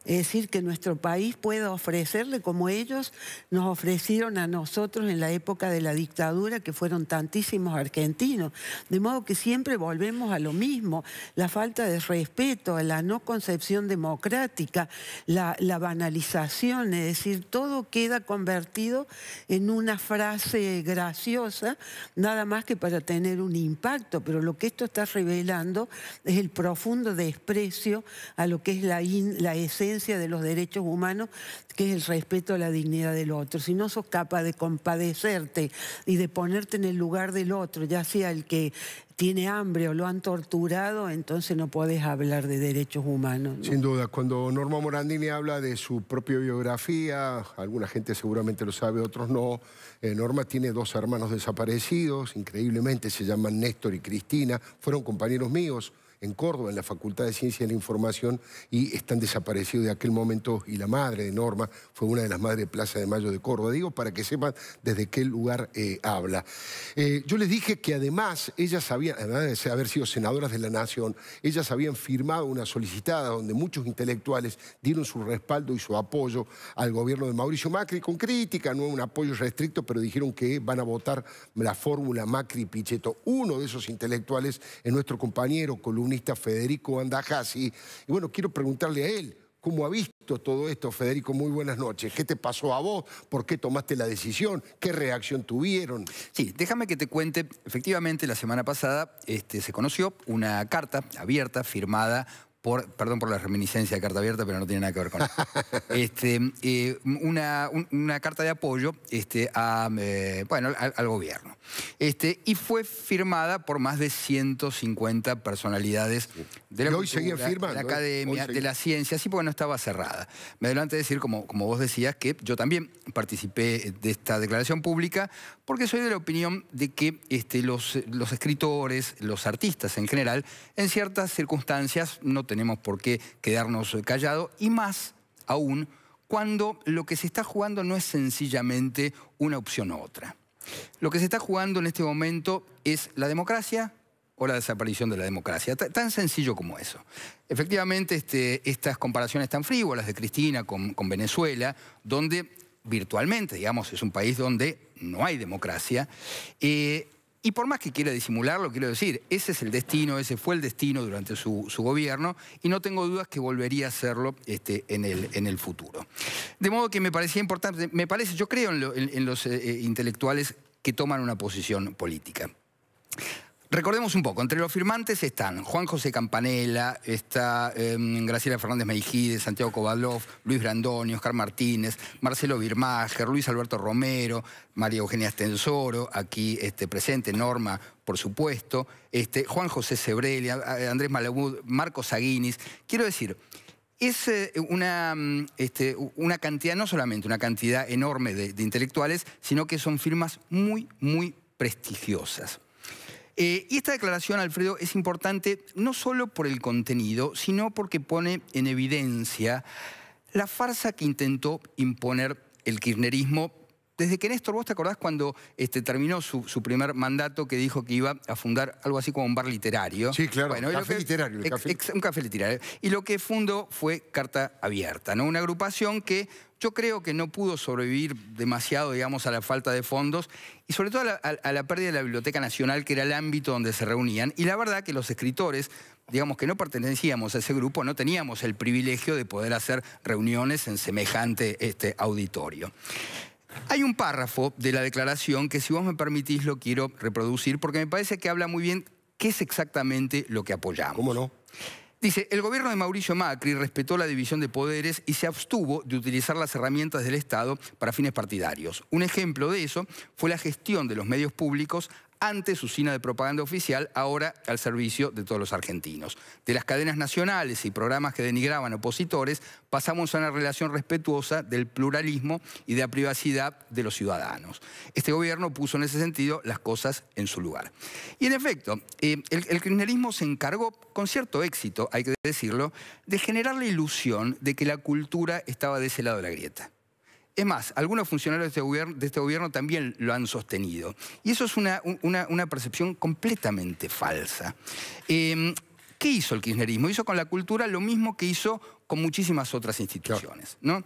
es decir, que nuestro país pueda ofrecerle como ellos nos ofrecieron a nosotros en la época de la dictadura, que fueron tantísimos argentinos. De modo que siempre volvemos a lo mismo, la falta de respeto, la no concepción democrática, la, banalización, es decir, todo queda convertido en una frase graciosa, nada más que para tener un impacto, pero lo que esto está revelando es el profundo desprecio a lo que es la, la esencia de los derechos humanos, que es el respeto a la dignidad del otro. Si no sos capaz de compadecerte y de ponerte en el lugar del otro, ya sea el que tiene hambre o lo han torturado, entonces no podés hablar de derechos humanos. Sin duda, cuando Norma Morandini habla de su propia biografía, alguna gente seguramente lo sabe, otros no, eh, Norma tiene dos hermanos desaparecidos, increíblemente se llaman Néstor y Cristina, fueron compañeros míos en Córdoba, en la Facultad de Ciencia de la Información, y están desaparecidos de aquel momento, y la madre de Norma fue una de las madres de Plaza de Mayo de Córdoba. Digo, para que sepan desde qué lugar eh, habla. Eh, yo les dije que además ellas habían, además de haber sido senadoras de la Nación, ellas habían firmado una solicitada donde muchos intelectuales dieron su respaldo y su apoyo al gobierno de Mauricio Macri, con crítica, no un apoyo restricto, pero dijeron que van a votar la fórmula Macri-Pichetto. Uno de esos intelectuales es nuestro compañero columnista Federico Andajasi. Y bueno, quiero preguntarle a él, ¿cómo ha visto todo esto, Federico? Muy buenas noches. ¿Qué te pasó a vos? ¿Por qué tomaste la decisión? ¿Qué reacción tuvieron? Sí, déjame que te cuente. Efectivamente, la semana pasada este, se conoció una carta abierta, firmada perdón por la reminiscencia de carta abierta, pero no tiene nada que ver con eso. Este, eh, una, carta de apoyo este, a, eh, bueno, al, gobierno. Este, y fue firmada por más de 150 personalidades de la, la academia, de la ¿eh? ciencia, y porque no estaba cerrada. Me adelante decir, como, como vos decías, que yo también participé de esta declaración pública porque soy de la opinión de que este, los, escritores, los artistas en general, en ciertas circunstancias no tenían tenemos por qué quedarnos eh, callados, y más aún cuando lo que se está jugando no es sencillamente una opción u otra. Lo que se está jugando en este momento es la democracia o la desaparición de la democracia. tan sencillo como eso. Efectivamente, este, estas comparaciones tan frívolas de Cristina con, Venezuela, donde virtualmente, digamos, es un país donde no hay democracia, eh, y por más que quiera disimularlo, quiero decir, ese es el destino, ese fue el destino durante su, gobierno y no tengo dudas que volvería a hacerlo este, en, el, en el futuro. De modo que me parecía importante, me parece, yo creo en, los eh, eh, intelectuales que toman una posición política. Recordemos un poco, entre los firmantes están Juan José Campanella, está em, Graciela Fernández Meijide, Santiago Kovalov, Luis Brandoni, Oscar Martínez, Marcelo Birmager, Luis Alberto Romero, María Eugenia Stensoro, aquí este, presente, Norma, por supuesto, este, Juan José sebrelia Andrés Malagud, Marco Saguinis Quiero decir, es eh, una, mm, este, una, cantidad, no solamente una cantidad enorme de intelectuales, sino que son firmas muy, muy prestigiosas. Eh, y esta declaración, Alfredo, es importante no solo por el contenido, sino porque pone en evidencia la farsa que intentó imponer el kirchnerismo desde que Néstor, vos te acordás cuando este, terminó su, primer mandato que dijo que iba a fundar algo así como un bar literario. Sí, claro, un café literario, un café literario. Y lo que fundó fue Carta Abierta, una agrupación que yo creo que no pudo sobrevivir demasiado, digamos, a la falta de fondos y sobre todo a la, pérdida de la Biblioteca Nacional, que era el ámbito donde se reunían. Y la verdad que los escritores, digamos que no pertenecíamos a ese grupo, no teníamos el privilegio de poder hacer reuniones en semejante este, auditorio. Hay un párrafo de la declaración que si vos me permitís lo quiero reproducir porque me parece que habla muy bien qué es exactamente lo que apoyamos. ¿Cómo no? Dice, el gobierno de Mauricio Macri respetó la división de poderes y se abstuvo de utilizar las herramientas del Estado para fines partidarios. Un ejemplo de eso fue la gestión de los medios públicos antes usina de propaganda oficial, ahora al servicio de todos los argentinos. De las cadenas nacionales y programas que denigraban opositores, pasamos a una relación respetuosa del pluralismo y de la privacidad de los ciudadanos. Este gobierno puso en ese sentido las cosas en su lugar. Y en efecto, eh, el, criminalismo se encargó, con cierto éxito, hay que decirlo, de generar la ilusión de que la cultura estaba de ese lado de la grieta. Es más, algunos funcionarios de este, gobierno, también lo han sostenido. Y eso es una, percepción completamente falsa. Em, ¿Qué hizo el kirchnerismo? Hizo con la cultura lo mismo que hizo con muchísimas otras instituciones. ¿no?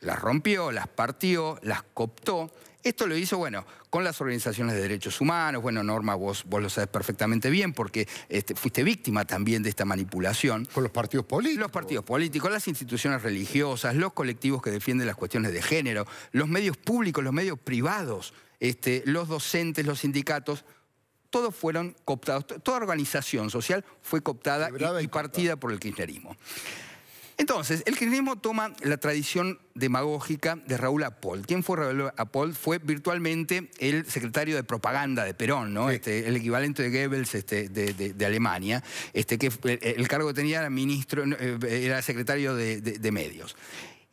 Las rompió, las partió, las cooptó, esto lo hizo, bueno, con las organizaciones de derechos humanos, bueno, Norma, vos, vos lo sabes perfectamente bien porque este, fuiste víctima también de esta manipulación. Con los partidos políticos. Los partidos políticos, las instituciones religiosas, los colectivos que defienden las cuestiones de género, los medios públicos, los medios privados, este, los docentes, los sindicatos, todos fueron cooptados, toda organización social fue cooptada y, partida por el kirchnerismo. Entonces, el kirchnerismo toma la tradición demagógica de Raúl Apol. ¿Quién fue Raúl Apol? Fue virtualmente el secretario de propaganda de Perón, ¿no? Este, el equivalente de Goebbels este, de, Alemania, este, que eh, el cargo tenía era ministro, eh, era secretario de, medios.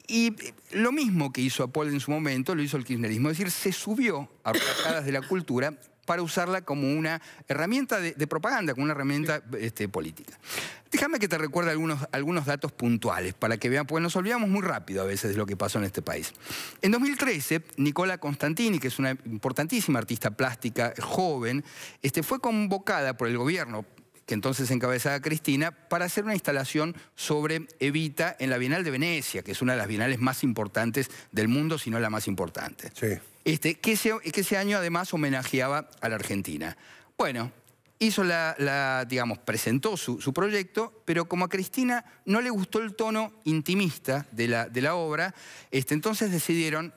Y eh, lo mismo que hizo Apol en su momento, lo hizo el kirchnerismo, es decir, se subió a las de la cultura para usarla como una herramienta de, propaganda, como una herramienta este, política. Déjame que te recuerde algunos, algunos datos puntuales para que vean, porque nos olvidamos muy rápido a veces de lo que pasó en este país. En 2013, Nicola Constantini, que es una importantísima artista plástica joven, este, fue convocada por el gobierno que entonces encabezaba Cristina, para hacer una instalación sobre Evita en la Bienal de Venecia, que es una de las bienales más importantes del mundo, si no la más importante. Sí. Este, que, ese, año además homenajeaba a la Argentina. Bueno, hizo la, digamos, presentó su, proyecto, pero como a Cristina no le gustó el tono intimista de la, de la obra, este, entonces decidieron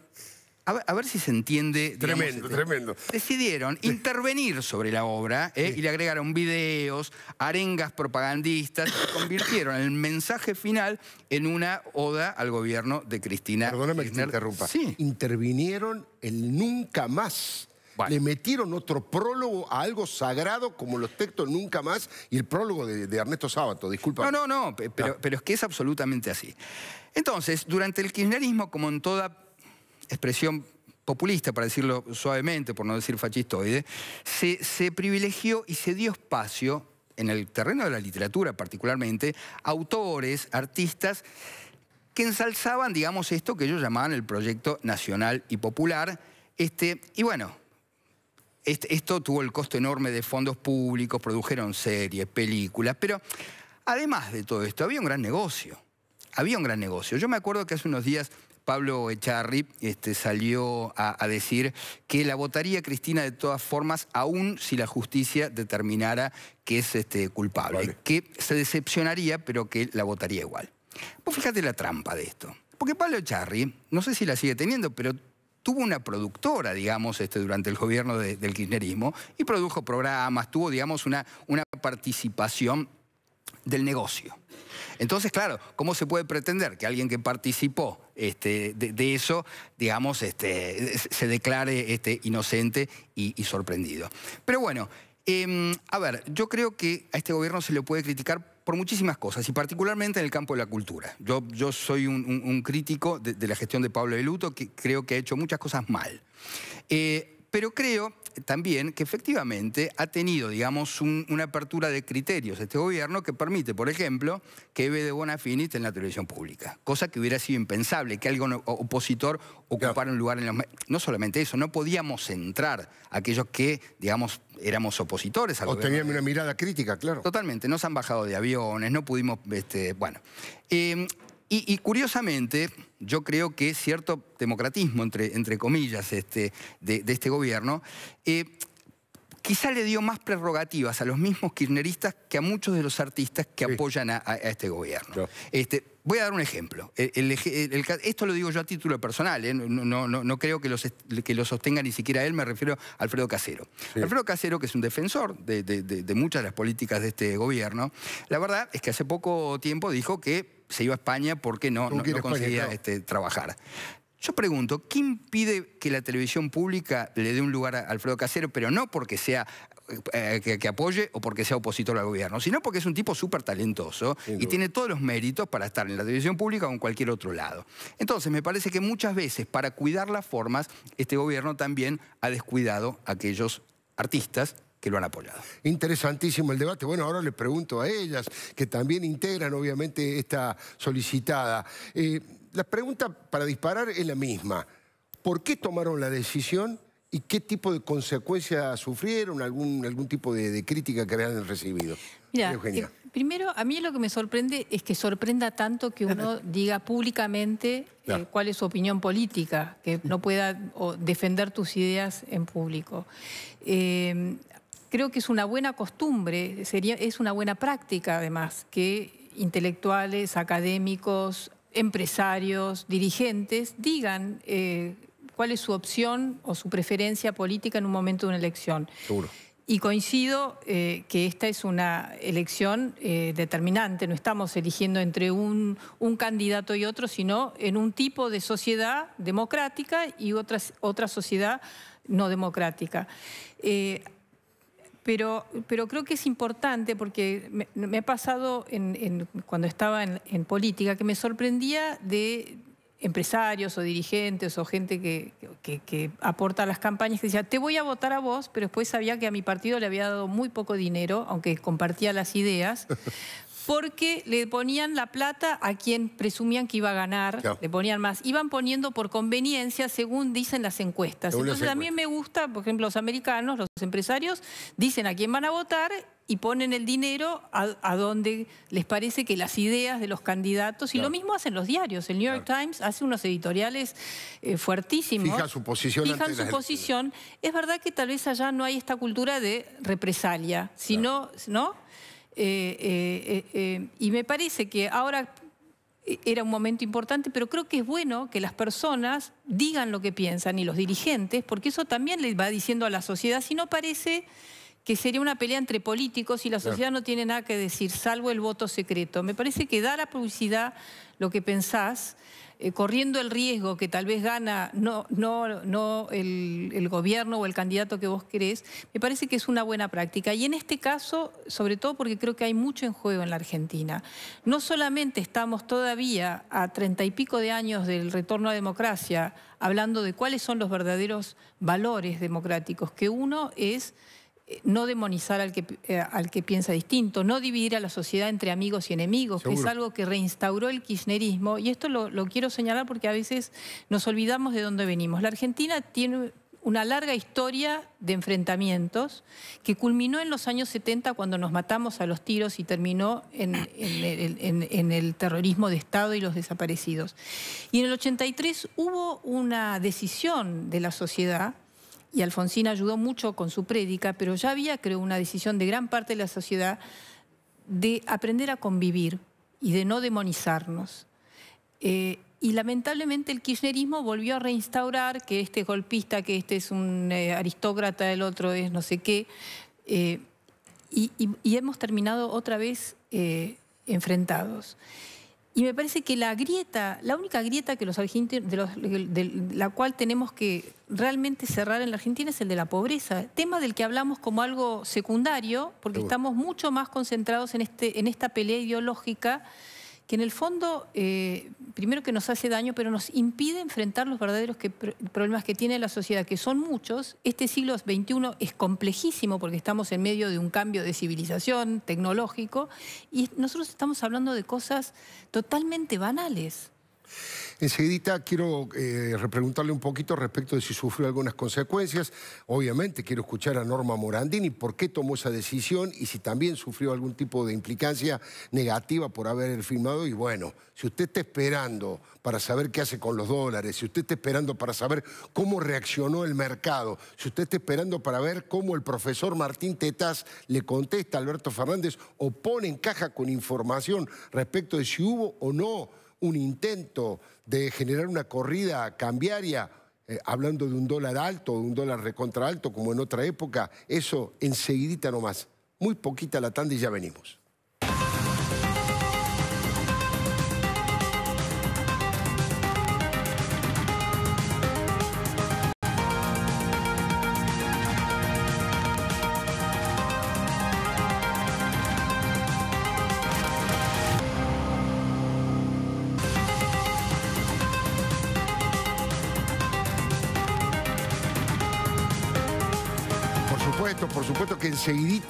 a ver, si se entiende. tremendo, este, tremendo. Decidieron intervenir sobre la obra eh, y le agregaron videos, arengas propagandistas, y convirtieron el mensaje final en una oda al gobierno de Cristina. Perdóname que interrumpa. Sí. Intervinieron el nunca más. Le metieron otro prólogo a algo sagrado como los textos Nunca Más y el prólogo de, Ernesto Sábato, disculpa. No, no, no pero, no ah. pero, es que es absolutamente así. Entonces, durante el kirchnerismo, como en toda expresión populista, para decirlo suavemente, por no decir fascistoide, se, privilegió y se dio espacio, en el terreno de la literatura particularmente, autores, artistas, que ensalzaban, digamos, esto que ellos llamaban el proyecto nacional y popular. Este, y bueno, este, esto tuvo el costo enorme de fondos públicos, produjeron series, películas, pero además de todo esto, había un gran negocio. Había un gran negocio. Yo me acuerdo que hace unos días Pablo Echarri este, salió a, decir que la votaría Cristina de todas formas, aun si la justicia determinara que es este, culpable. Que se decepcionaría, pero que la votaría igual. Pues fíjate la trampa de esto. Porque Pablo Echarri, no sé si la sigue teniendo, pero tuvo una productora, digamos, este, durante el gobierno del kirchnerismo y produjo programas, tuvo, digamos, una, una participación del negocio. Entonces, claro, ¿cómo se puede pretender que alguien que participó este, de, eso, digamos, este, se declare este, inocente y, sorprendido? Pero bueno, em, a ver, yo creo que a este gobierno se le puede criticar por muchísimas cosas, y particularmente en el campo de la cultura. Yo, soy un, crítico de, la gestión de Pablo de Luto, que creo que ha hecho muchas cosas mal. Eh, pero creo también que efectivamente ha tenido, digamos, una apertura de criterios este gobierno que permite, por ejemplo, que ve de Bonafini esté en la televisión pública, cosa que hubiera sido impensable, que algo opositor ocupara un lugar en los... No solamente eso, no podíamos entrar aquellos que, digamos, éramos opositores al o tenían una mirada crítica, claro. Totalmente, nos han bajado de aviones, no pudimos... Este, bueno, em, y, curiosamente, yo creo que cierto democratismo, entre, entre comillas, este, de, este gobierno, eh, quizá le dio más prerrogativas a los mismos kirchneristas que a muchos de los artistas que apoyan a, este gobierno. Este, voy a dar un ejemplo. esto lo digo yo a título personal, ¿eh? no, no, creo que, los, que lo sostenga ni siquiera él, me refiero a Alfredo Casero. Alfredo Casero, que es un defensor de muchas de las políticas de este gobierno, la verdad es que hace poco tiempo dijo que se iba a España porque no, no, conseguía este, trabajar. Yo pregunto, ¿qué impide que la televisión pública le dé un lugar a Alfredo Casero, pero no porque sea eh, que, apoye o porque sea opositor al gobierno, sino porque es un tipo súper talentoso y tiene todos los méritos para estar en la televisión pública o en cualquier otro lado? Entonces, me parece que muchas veces, para cuidar las formas, este gobierno también ha descuidado a aquellos artistas que lo han apoyado. Interesantísimo el debate. Bueno, ahora les pregunto a ellas, que también integran obviamente esta solicitada. Eh, la pregunta para disparar es la misma. ¿Por qué tomaron la decisión y qué tipo de consecuencias sufrieron? ¿Algún, algún tipo de, crítica que han recibido? Mira, eh, primero, a mí lo que me sorprende es que sorprenda tanto que uno diga públicamente eh, cuál es su opinión política, que no pueda defender tus ideas en público. Creo que es una buena costumbre, sería, es una buena práctica además, que intelectuales, académicos, empresarios, dirigentes digan eh, cuál es su opción o su preferencia política en un momento de una elección. Y coincido eh, que esta es una elección eh, determinante, no estamos eligiendo entre un, candidato y otro, sino en un tipo de sociedad democrática y otra sociedad no democrática. Pero, pero creo que es importante porque me, ha pasado cuando estaba en, política que me sorprendía de empresarios o dirigentes o gente que, que, aporta las campañas que decía, te voy a votar a vos, pero después sabía que a mi partido le había dado muy poco dinero, aunque compartía las ideas, porque le ponían la plata a quien presumían que iba a ganar, le ponían más. Iban poniendo por conveniencia, según dicen las encuestas. Entonces, a mí me gusta, por ejemplo, los americanos, los empresarios, dicen a quién van a votar y ponen el dinero a, donde les parece que las ideas de los candidatos, y lo mismo hacen los diarios, el New York Times hace unos editoriales eh, fuertísimos. Fija su posición. Fijan su posición. Es verdad que tal vez allá no hay esta cultura de represalia, sino, ¿no? Eh, eh, eh, y me parece que ahora era un momento importante, pero creo que es bueno que las personas digan lo que piensan y los dirigentes, porque eso también les va diciendo a la sociedad, si no parece que sería una pelea entre políticos y la sociedad no tiene nada que decir, salvo el voto secreto. Me parece que da la publicidad lo que pensás, eh, corriendo el riesgo que tal vez gana no, no, no el, el, gobierno o el candidato que vos querés, me parece que es una buena práctica. Y en este caso, sobre todo porque creo que hay mucho en juego en la Argentina. No solamente estamos todavía a treinta y pico de años del retorno a democracia hablando de cuáles son los verdaderos valores democráticos, que uno es... Eh, no demonizar al que, eh, al que piensa distinto, no dividir a la sociedad entre amigos y enemigos, que es algo que reinstauró el kirchnerismo. Y esto lo, quiero señalar porque a veces nos olvidamos de dónde venimos. La Argentina tiene una larga historia de enfrentamientos que culminó en los años 70 cuando nos matamos a los tiros y terminó en, en el terrorismo de Estado y los desaparecidos. Y en el 83 hubo una decisión de la sociedad y Alfonsín ayudó mucho con su prédica, pero ya había, creo, una decisión de gran parte de la sociedad de aprender a convivir y de no demonizarnos. Eh, y lamentablemente el kirchnerismo volvió a reinstaurar que este es golpista, que este es un eh, aristócrata, el otro es no sé qué. Eh, y, hemos terminado otra vez enfrentados. Y me parece que la grieta, la única grieta que los argentinos, de, la cual tenemos que realmente cerrar en la Argentina es el de la pobreza, tema del que hablamos como algo secundario, porque estamos mucho más concentrados en, este, en esta pelea ideológica que en el fondo, eh, primero que nos hace daño, pero nos impide enfrentar los verdaderos problemas que tiene la sociedad, que son muchos. Este siglo XXI es complejísimo porque estamos en medio de un cambio de civilización tecnológico y nosotros estamos hablando de cosas totalmente banales. Enseguida quiero eh, repreguntarle un poquito respecto de si sufrió algunas consecuencias. Obviamente quiero escuchar a Norma Morandini por qué tomó esa decisión y si también sufrió algún tipo de implicancia negativa por haber firmado. Y bueno, si usted está esperando para saber qué hace con los dólares, si usted está esperando para saber cómo reaccionó el mercado, si usted está esperando para ver cómo el profesor Martín Tetaz le contesta a Alberto Fernández o pone en caja con información respecto de si hubo o no un intento de generar una corrida cambiaria, eh, hablando de un dólar alto, de un dólar recontra alto, como en otra época, eso enseguidita nomás. Muy poquita la tanda y ya venimos.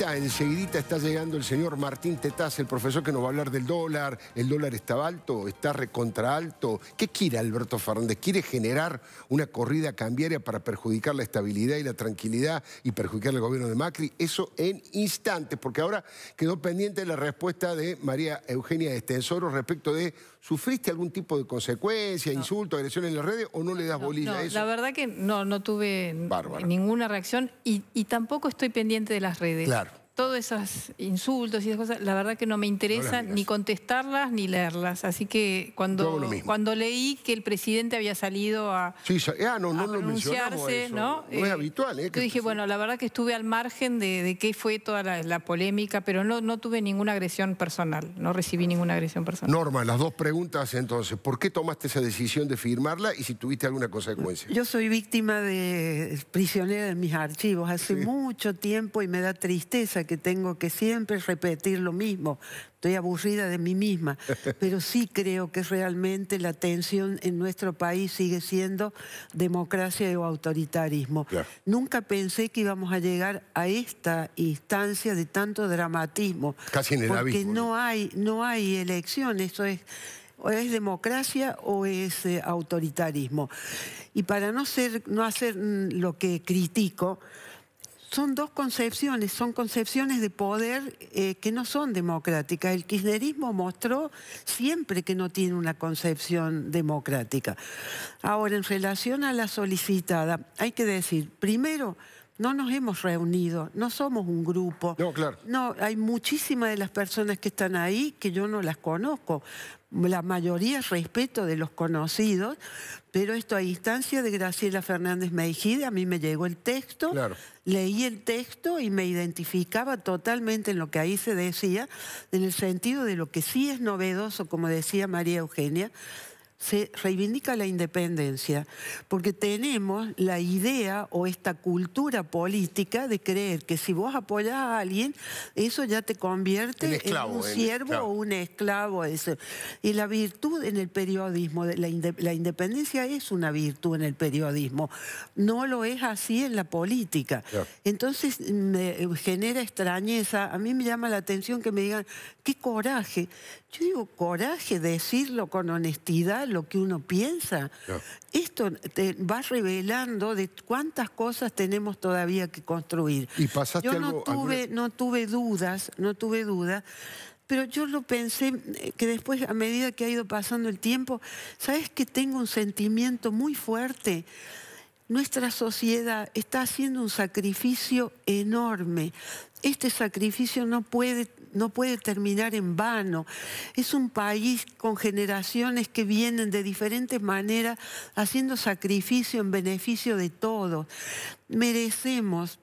Enseguida está llegando el señor Martín Tetaz, el profesor que nos va a hablar del dólar. El dólar estaba alto, está recontra alto. ¿Qué quiere Alberto Fernández? ¿Quiere generar una corrida cambiaria para perjudicar la estabilidad y la tranquilidad y perjudicar al gobierno de Macri? Eso en instantes, porque ahora quedó pendiente la respuesta de María Eugenia Estensoro respecto de ¿Sufriste algún tipo de consecuencia, insulto, agresión en las redes o no le das bolilla a eso? La verdad que no, no tuve ninguna reacción y, y, tampoco estoy pendiente de las redes. Claro todos esos insultos y esas cosas, la verdad que no me interesa ni contestarlas ni leerlas. Así que cuando, cuando leí que el presidente había salido a, sí, ah, no, es eh, habitual. Eh, yo dije, bueno, la verdad que estuve al margen de, de qué fue toda la, polémica, pero no, no tuve ninguna agresión personal, no recibí ninguna agresión personal. Norma, las dos preguntas entonces. ¿Por qué tomaste esa decisión de firmarla y si tuviste alguna consecuencia? Yo soy víctima de prisionera de mis archivos hace mucho tiempo y me da tristeza que tengo que siempre repetir lo mismo. Estoy aburrida de mí misma, pero sí creo que realmente la tensión en nuestro país sigue siendo democracia o autoritarismo. Nunca pensé que íbamos a llegar a esta instancia de tanto dramatismo. Casi Porque ¿no? hay, no hay elección, eso es es democracia o es eh, autoritarismo. Y para no, ser, no hacer mm, lo que critico, son dos concepciones, son concepciones de poder eh, que no son democráticas. El kirchnerismo mostró siempre que no tiene una concepción democrática. Ahora, en relación a la solicitada, hay que decir, primero, no nos hemos reunido, no somos un grupo. No, claro. No, hay muchísimas de las personas que están ahí que yo no las conozco la mayoría es respeto de los conocidos, pero esto a instancia de Graciela Fernández Meijide, a mí me llegó el texto, leí el texto y me identificaba totalmente en lo que ahí se decía, en el sentido de lo que sí es novedoso, como decía María Eugenia, se reivindica la independencia, porque tenemos la idea o esta cultura política de creer que si vos apoyás a alguien, eso ya te convierte en un siervo o un esclavo. Y la virtud en el periodismo, la, la independencia es una virtud en el periodismo, no lo es así en la política. Entonces me genera extrañeza, a mí me llama la atención que me digan, qué coraje, yo digo, coraje decirlo con honestidad lo que uno piensa. Esto te va revelando de cuántas cosas tenemos todavía que construir. yo no tuve, no tuve dudas, no tuve dudas, pero yo lo pensé eh, que después, a medida que ha ido pasando el tiempo, sabes que tengo un sentimiento muy fuerte. Nuestra sociedad está haciendo un sacrificio enorme. Este sacrificio no puede no puede terminar en vano. Es un país con generaciones que vienen de diferentes maneras haciendo sacrificio en beneficio de todos. Merecemos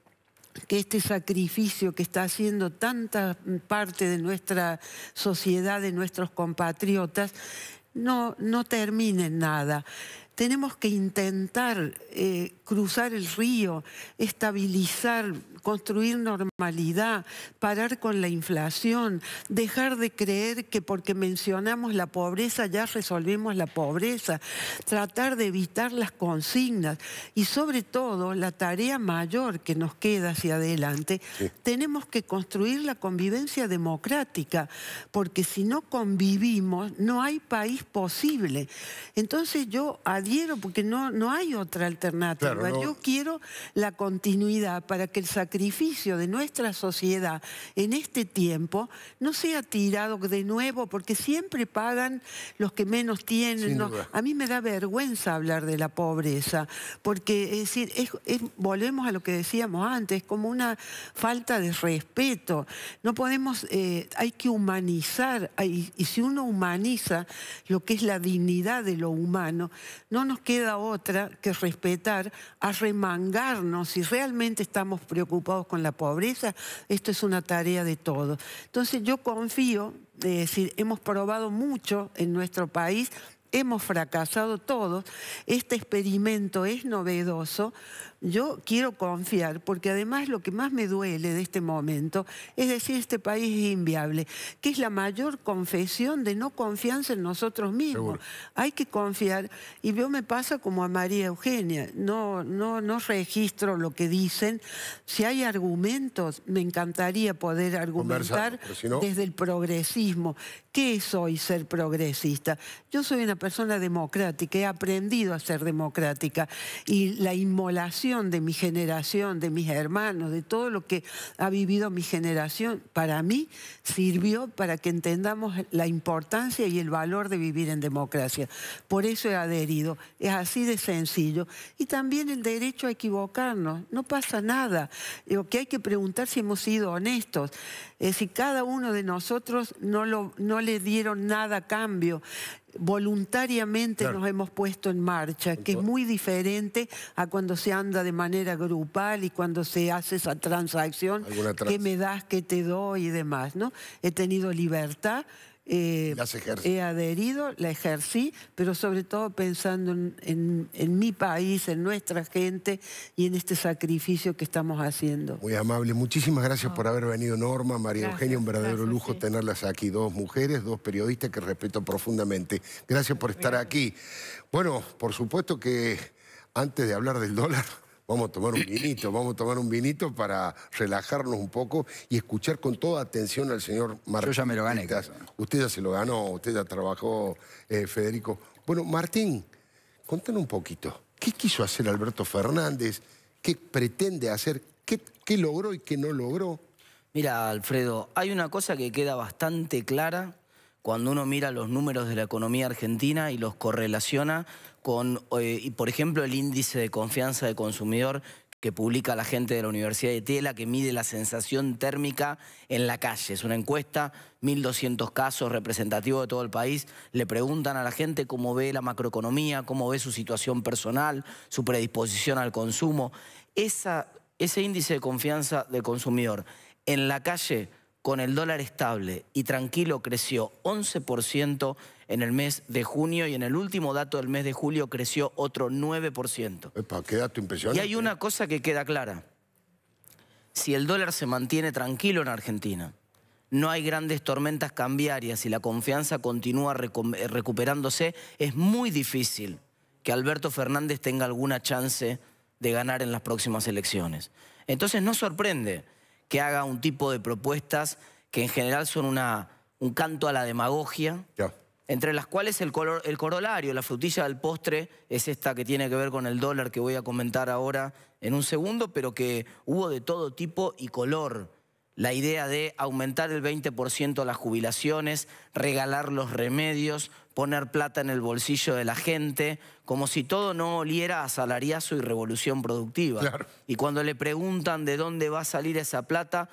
que este sacrificio que está haciendo tanta parte de nuestra sociedad, de nuestros compatriotas, no, no termine en nada tenemos que intentar eh, cruzar el río, estabilizar, construir normalidad, parar con la inflación, dejar de creer que porque mencionamos la pobreza ya resolvemos la pobreza, tratar de evitar las consignas y sobre todo la tarea mayor que nos queda hacia adelante, tenemos que construir la convivencia democrática, porque si no convivimos no hay país posible. Entonces yo quiero, porque no, no hay otra alternativa. Yo quiero la continuidad para que el sacrificio de nuestra sociedad en este tiempo no sea tirado de nuevo, porque siempre pagan los que menos tienen. a mí me da vergüenza hablar de la pobreza, porque es decir, volvemos a lo que decíamos antes, como una falta de respeto. No podemos, eh, hay que humanizar, y, y si uno humaniza lo que es la dignidad de lo humano, no nos queda otra que respetar, arremangarnos. Si realmente estamos preocupados con la pobreza, esto es una tarea de todos. Entonces yo confío, es decir, hemos probado mucho en nuestro país, hemos fracasado todos, este experimento es novedoso, yo quiero confiar, porque además lo que más me duele de este momento es decir, este país es inviable, que es la mayor confesión de no confianza en nosotros mismos. Hay que confiar, y yo me pasa como a María Eugenia, no, no, no registro lo que dicen. Si hay argumentos, me encantaría poder argumentar desde el progresismo. ¿Qué es hoy ser progresista? Yo soy una persona democrática, he aprendido a ser democrática, y la inmolación de mi generación, de mis hermanos, de todo lo que ha vivido mi generación, para mí sirvió para que entendamos la importancia y el valor de vivir en democracia. Por eso he adherido. Es así de sencillo. Y también el derecho a equivocarnos. No pasa nada. Lo que hay que preguntar si hemos sido honestos. Eh, si cada uno de nosotros no, no le dieron nada a cambio, voluntariamente nos hemos puesto en marcha, que es muy diferente a cuando se anda de manera grupal y cuando se hace esa transacción, que me das, que te doy y demás. ¿no? He tenido libertad eh, he adherido, la ejercí, pero sobre todo pensando en, mi país, en nuestra gente y en este sacrificio que estamos haciendo. Muy amable, muchísimas gracias por ah. haber venido Norma, María Eugenia, un verdadero lujo tenerlas aquí, dos mujeres, dos periodistas que respeto profundamente. Gracias por estar aquí. Bueno, por supuesto que antes de hablar del dólar... Vamos a tomar un vinito, vamos a tomar un vinito para relajarnos un poco y escuchar con toda atención al señor Martín. Yo ya me lo gané. Usted ya se lo ganó, usted ya trabajó, eh, Federico. Bueno, Martín, contanos un poquito. ¿Qué quiso hacer Alberto Fernández? ¿Qué pretende hacer? qué logró y qué no logró? Mira, Alfredo, hay una cosa que queda bastante clara cuando uno mira los números de la economía argentina y los correlaciona con, eh, por ejemplo, el índice de confianza de consumidor que publica la gente de la Universidad de Tela, que mide la sensación térmica en la calle. Es una encuesta, 1.200 casos representativos de todo el país. Le preguntan a la gente cómo ve la macroeconomía, cómo ve su situación personal, su predisposición al consumo. ese índice de confianza de consumidor en la calle con el dólar estable y tranquilo creció 11% en el mes de junio y en el último dato del mes de julio creció otro 9%. qué Y hay una eh. cosa que queda clara. Si el dólar se mantiene tranquilo en Argentina, no hay grandes tormentas cambiarias y la confianza continúa eh, recuperándose, es muy difícil que Alberto Fernández tenga alguna chance de ganar en las próximas elecciones. Entonces no sorprende que haga un tipo de propuestas que en general son una, un canto a la demagogia, entre las cuales el, el corolario, la frutilla del postre, es esta que tiene que ver con el dólar que voy a comentar ahora en un segundo, pero que hubo de todo tipo y color. La idea de aumentar el 20% las jubilaciones, regalar los remedios, poner plata en el bolsillo de la gente, como si todo no oliera a salariazo y revolución productiva. Y cuando le preguntan de dónde va a salir esa plata,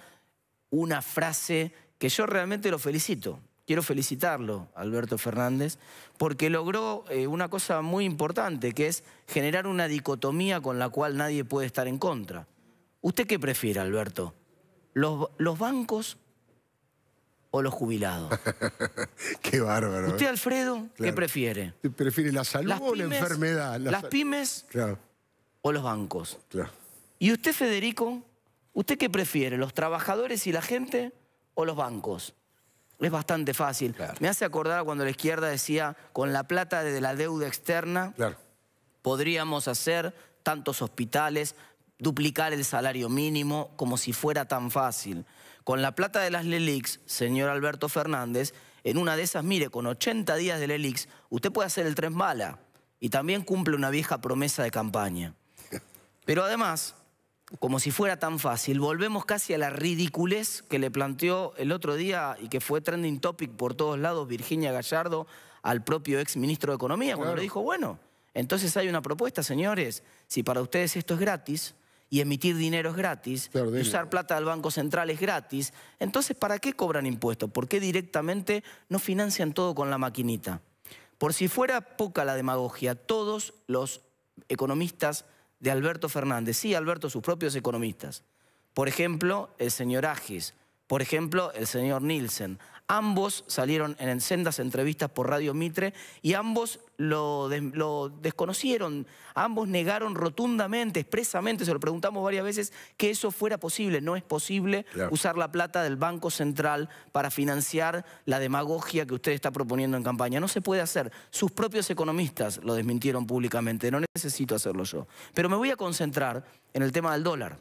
una frase que yo realmente lo felicito. Quiero felicitarlo, Alberto Fernández, porque logró eh, una cosa muy importante, que es generar una dicotomía con la cual nadie puede estar en contra. ¿Usted qué prefiere, Alberto? los, los bancos o los jubilados? Qué bárbaro. ¿Usted, ¿eh? Alfredo, qué prefiere? ¿Prefiere la salud o la enfermedad? ¿Las pymes o los bancos? ¿Y usted, Federico, usted qué prefiere? ¿Los trabajadores y la gente o los bancos? Es bastante fácil. Me hace acordar cuando la izquierda decía, con la plata de la deuda externa podríamos hacer tantos hospitales, duplicar el salario mínimo como si fuera tan fácil. Con la plata de las LELIX, señor Alberto Fernández, en una de esas, mire, con 80 días de LELIX, usted puede hacer el tren bala y también cumple una vieja promesa de campaña. Pero además, como si fuera tan fácil, volvemos casi a la ridiculez que le planteó el otro día y que fue trending topic por todos lados Virginia Gallardo al propio ex ministro de Economía, cuando le dijo, bueno, entonces hay una propuesta, señores, si para ustedes esto es gratis, y emitir dinero es gratis, y usar plata del Banco Central es gratis. Entonces, ¿para qué cobran impuestos? ¿Por qué directamente no financian todo con la maquinita? Por si fuera poca la demagogia, todos los economistas de Alberto Fernández, sí, Alberto, sus propios economistas, por ejemplo, el señor Agis, por ejemplo, el señor Nielsen, Ambos salieron en sendas entrevistas por Radio Mitre y ambos lo, desconocieron, ambos negaron rotundamente, expresamente, se lo preguntamos varias veces, que eso fuera posible. No es posible usar la plata del Banco Central para financiar la demagogia que usted está proponiendo en campaña. No se puede hacer. Sus propios economistas lo desmintieron públicamente. No necesito hacerlo yo. Pero me voy a concentrar en el tema del dólar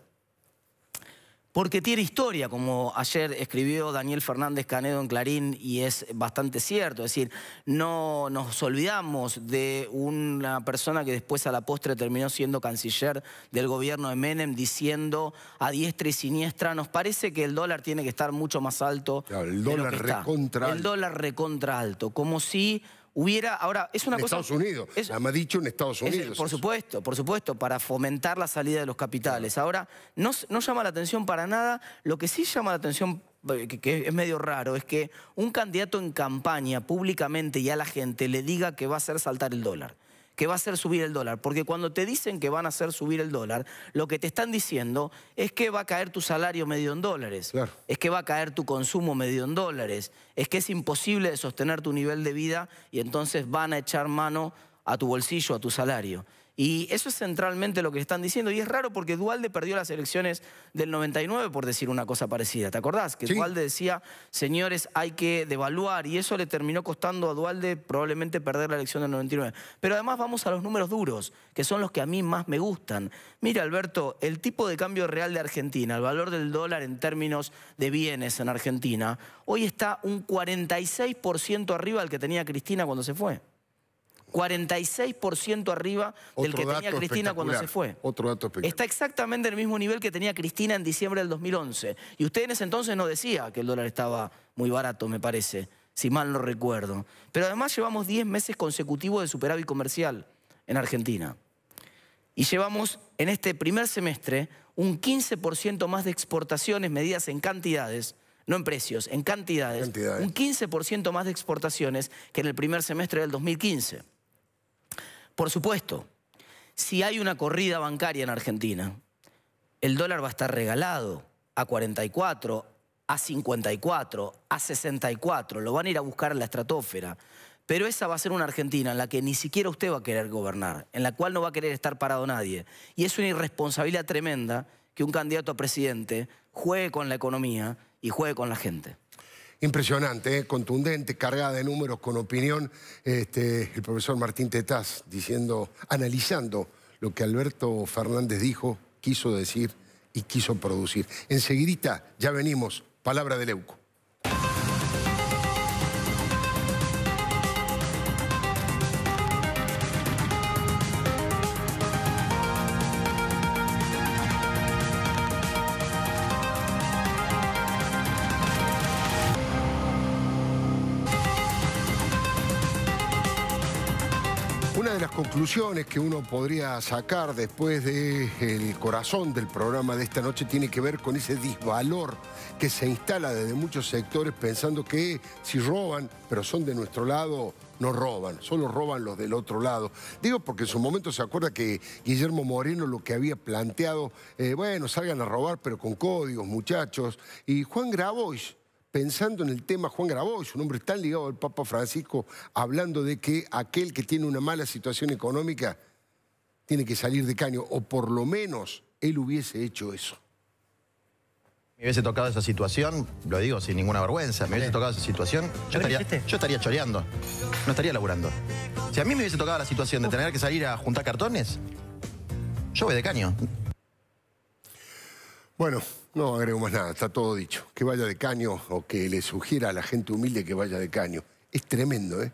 porque tiene historia, como ayer escribió Daniel Fernández Canedo en Clarín, y es bastante cierto. Es decir, no nos olvidamos de una persona que después a la postre terminó siendo canciller del gobierno de Menem, diciendo a diestra y siniestra, nos parece que el dólar tiene que estar mucho más alto. Claro, el dólar recontra El dólar recontra alto, como si hubiera... Ahora, es una en Estados Unidos, la me ha dicho en Estados Unidos. por supuesto, por supuesto, para fomentar la salida de los capitales. Ahora, no, no llama la atención para nada, lo que sí llama la atención eh, que, es medio raro, es que un candidato en campaña públicamente y a la gente le diga que va a hacer saltar el dólar que va a hacer subir el dólar. Porque cuando te dicen que van a hacer subir el dólar, lo que te están diciendo es que va a caer tu salario medio en dólares, es que va a caer tu consumo medio en dólares, es que es imposible sostener tu nivel de vida y entonces van a echar mano a tu bolsillo, a tu salario. Y eso es centralmente lo que están diciendo. Y es raro porque Dualde perdió las elecciones del 99 por decir una cosa parecida. ¿Te acordás? Que Dualde decía, señores, hay que devaluar. Y eso le terminó costando a Dualde probablemente perder la elección del 99. Pero además vamos a los números duros, que son los que a mí más me gustan. Mira, Alberto, el tipo de cambio real de Argentina, el valor del dólar en términos de bienes en Argentina, hoy está un 46% arriba del que tenía Cristina cuando se fue. 46% arriba del que tenía Cristina cuando se fue. Otro dato espectacular. Está exactamente en el mismo nivel que tenía Cristina en diciembre del 2011. Y usted en ese entonces no decía que el dólar estaba muy barato, me parece, si mal no recuerdo. Pero además llevamos 10 meses consecutivos de superávit comercial en Argentina. Y llevamos en este primer semestre un 15% más de exportaciones medidas en cantidades, no en precios, en cantidades, cantidades. un 15% más de exportaciones que en el primer semestre del 2015. Por supuesto, si hay una corrida bancaria en Argentina, el dólar va a estar regalado a 44, a 54, a 64, lo van a ir a buscar en la estratosfera. Pero esa va a ser una Argentina en la que ni siquiera usted va a querer gobernar, en la cual no va a querer estar parado nadie. Y es una irresponsabilidad tremenda que un candidato a presidente juegue con la economía y juegue con la gente. Impresionante, ¿eh? contundente, cargada de números, con opinión. Este, el profesor Martín Tetaz diciendo, analizando lo que Alberto Fernández dijo, quiso decir y quiso producir. Enseguidita ya venimos. Palabra del Leuco. conclusiones que uno podría sacar después del corazón del programa de esta noche tiene que ver con ese disvalor que se instala desde muchos sectores pensando que si roban, pero son de nuestro lado, no roban, solo roban los del otro lado. Digo porque en su momento se acuerda que Guillermo Moreno lo que había planteado, eh, bueno, salgan a robar pero con códigos, muchachos, y Juan Grabois pensando en el tema Juan Grabois, un hombre tan ligado al Papa Francisco, hablando de que aquel que tiene una mala situación económica tiene que salir de caño, o por lo menos él hubiese hecho eso. Me hubiese tocado esa situación, lo digo sin ninguna vergüenza, me hubiese tocado esa situación, yo estaría, yo estaría choreando, no estaría laburando. Si a mí me hubiese tocado la situación de tener que salir a juntar cartones, yo voy de caño. Bueno, no agrego más nada, está todo dicho. Que vaya de caño o que le sugiera a la gente humilde que vaya de caño. Es tremendo, ¿eh?